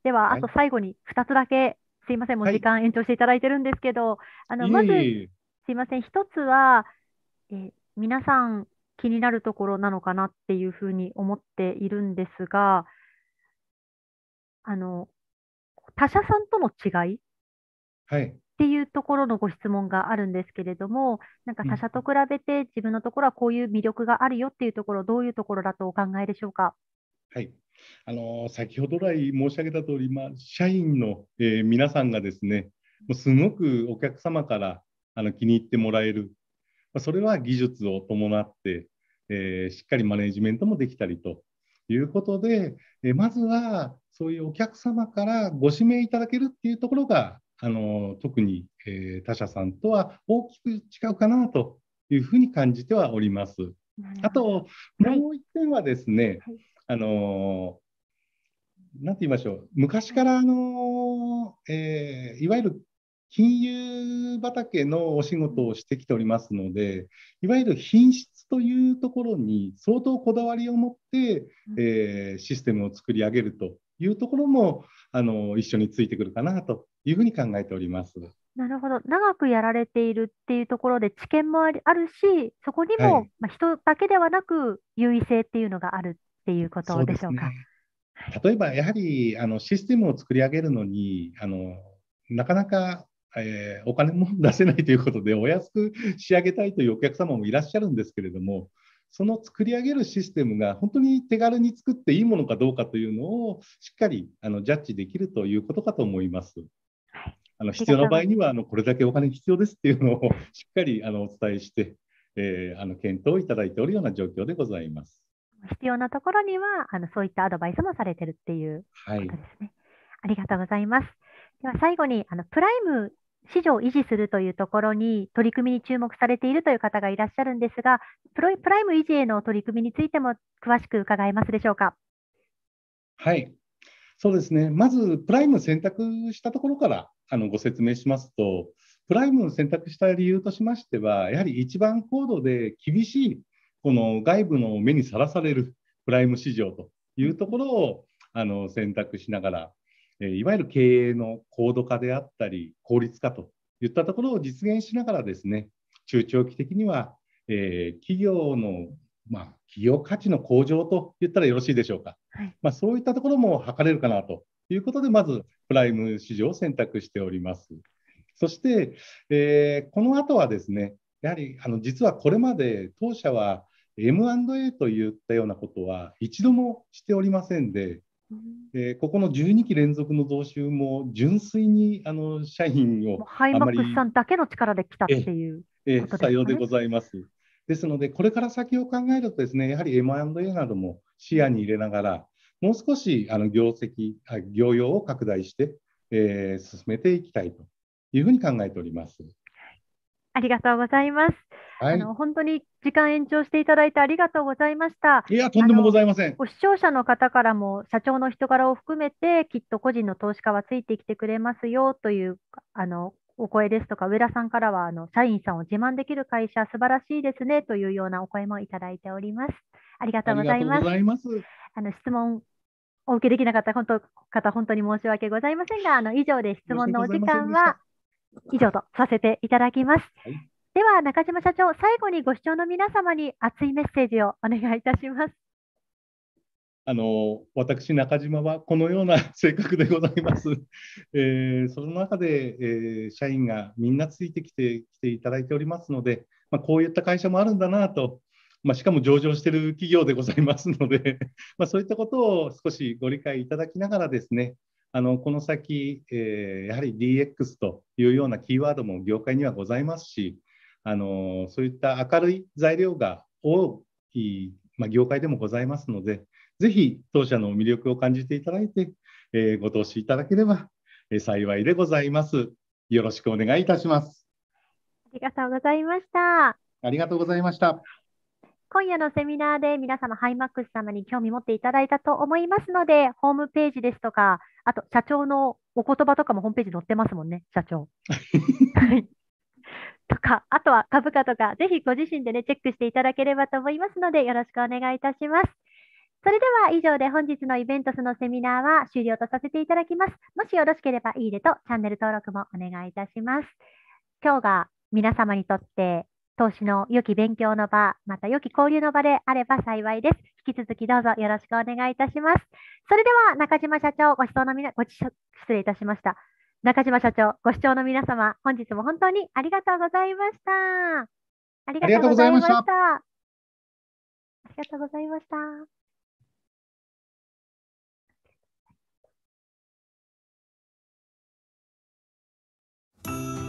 では、はい、あと最後に2つだけ、すいません、もう時間延長していただいてるんですけど、はい、あのまず、すいません、1つは、えー、皆さん、気になるところなのかなっていうふうに思っているんですが、あの、他社さんとの違いっていうところのご質問があるんですけれども、なんか他社と比べて自分のところはこういう魅力があるよっていうところ、どういうところだとお考えでしょうか。はい、あの先ほど来申し上げた通り、まあ、社員の、えー、皆さんがですね、もうすごくお客様からあの気に入ってもらえる、それは技術を伴って、えー、しっかりマネジメントもできたりということで、えー、まずはそういうお客様からご指名いただけるっていうところが、あの特に、えー、他社さんとは大きく違うかなというふうに感じてはおります。あと、もう一点はですね、はい、あのー、なんて言いましょう、昔から、あのー、えー、いわゆる金融畑のお仕事をしてきておりますので、いわゆる品質というところに相当こだわりを持って、えー、システムを作り上げるというところもあの一緒についてくるかなというふうに考えております。なるほど長くやられているっていうところで知見もありあるしそこにも、はい、まあ、人だけではなく優位性っていうのがあるっていうことでしょうか。うね、例えばやはりあのシステムを作り上げるのにあのなかなかえー、お金も出せないということで、お安く仕上げたいというお客様もいらっしゃるんですけれども、その作り上げるシステムが本当に手軽に作っていいものかどうかというのをしっかりあのジャッジできるということかと思います。あの必要な場合にはあのこれだけお金必要ですっていうのをしっかりあのお伝えして、えー、あの検討いただいておるような状況でございます。必要なところにはあのそういったアドバイスもされてるっていうことですね。はい、ありがとうございます。では最後にあのプライム市場を維持するというところに取り組みに注目されているという方がいらっしゃるんですが、プロプライム維持への取り組みについても詳しく伺えますでしょうか。はい、そうですね。まず、プライム選択したところからあのご説明しますと、プライムを選択した理由としましては、やはり一番高度で厳しいこの外部の目にさらされるプライム市場というところをあの選択しながらいわゆる経営の高度化であったり、効率化といったところを実現しながらですね、中長期的には、えー、企業の、まあ、企業価値の向上と言ったらよろしいでしょうか、はい、まあ、そういったところも図れるかなということで、まずプライム市場を選択しております。そして、えー、この後はですね、やはりあの実はこれまで当社は M&A といったようなことは一度もしておりませんで、でここの12期連続の増収も純粋にあの社員をハイマックスさんだけの力で来たっていうええ採用でございます。ですので、これから先を考えるとですね、やはり M&A なども視野に入れながら、もう少しあの業績、業用を拡大して、えー、進めていきたいというふうに考えております。ありがとうございます。はい、あの本当に時間延長していただいてありがとうございました。いや、とんでもございません。視聴者の方からも、社長の人柄を含めて、きっと個人の投資家はついてきてくれますよという、あの、お声ですとか、上田さんからは、あの、社員さんを自慢できる会社、素晴らしいですねというようなお声もいただいております。ありがとうございます。あますあの、質問お受けできなかった本当方、本当に申し訳ございませんが、あの以上で質問のお時間は以上とさせていただきます。はいでは中島社長、最後にご視聴の皆様に熱いメッセージをお願いいたします。あの私、中島はこのような性格でございます。えー、その中で、えー、社員がみんなついてきて来ていただいておりますので、まあ、こういった会社もあるんだなと、まあ、しかも上場している企業でございますので、まあ、そういったことを少しご理解いただきながらですね、あのこの先、えー、やはり DX というようなキーワードも業界にはございますし、あのそういった明るい材料が多い、まあ、業界でもございますので、ぜひ当社の魅力を感じていただいて、えご投資いただければ、え幸いでございます。よろしくお願いいたします。ありがとうございました。ありがとうございました。今夜のセミナーで皆様、ハイマックス様に興味持っていただいたと思いますので、ホームページですとか、あと社長のお言葉とかもホームページ載ってますもんね、社長。は いとか、あとは株価とか、ぜひご自身でね、チェックしていただければと思いますので、よろしくお願いいたします。それでは以上で本日のイベントスのセミナーは終了とさせていただきます。もしよろしければいいねとチャンネル登録もお願いいたします。今日が皆様にとって投資の良き勉強の場、また良き交流の場であれば幸いです。引き続きどうぞよろしくお願いいたします。それでは中島社長、ご質問の皆、ごちそ失礼いたしました。中島社長、ご視聴の皆様、本日も本当にありがとうございました。ありがとうございました。ありがとうございました。you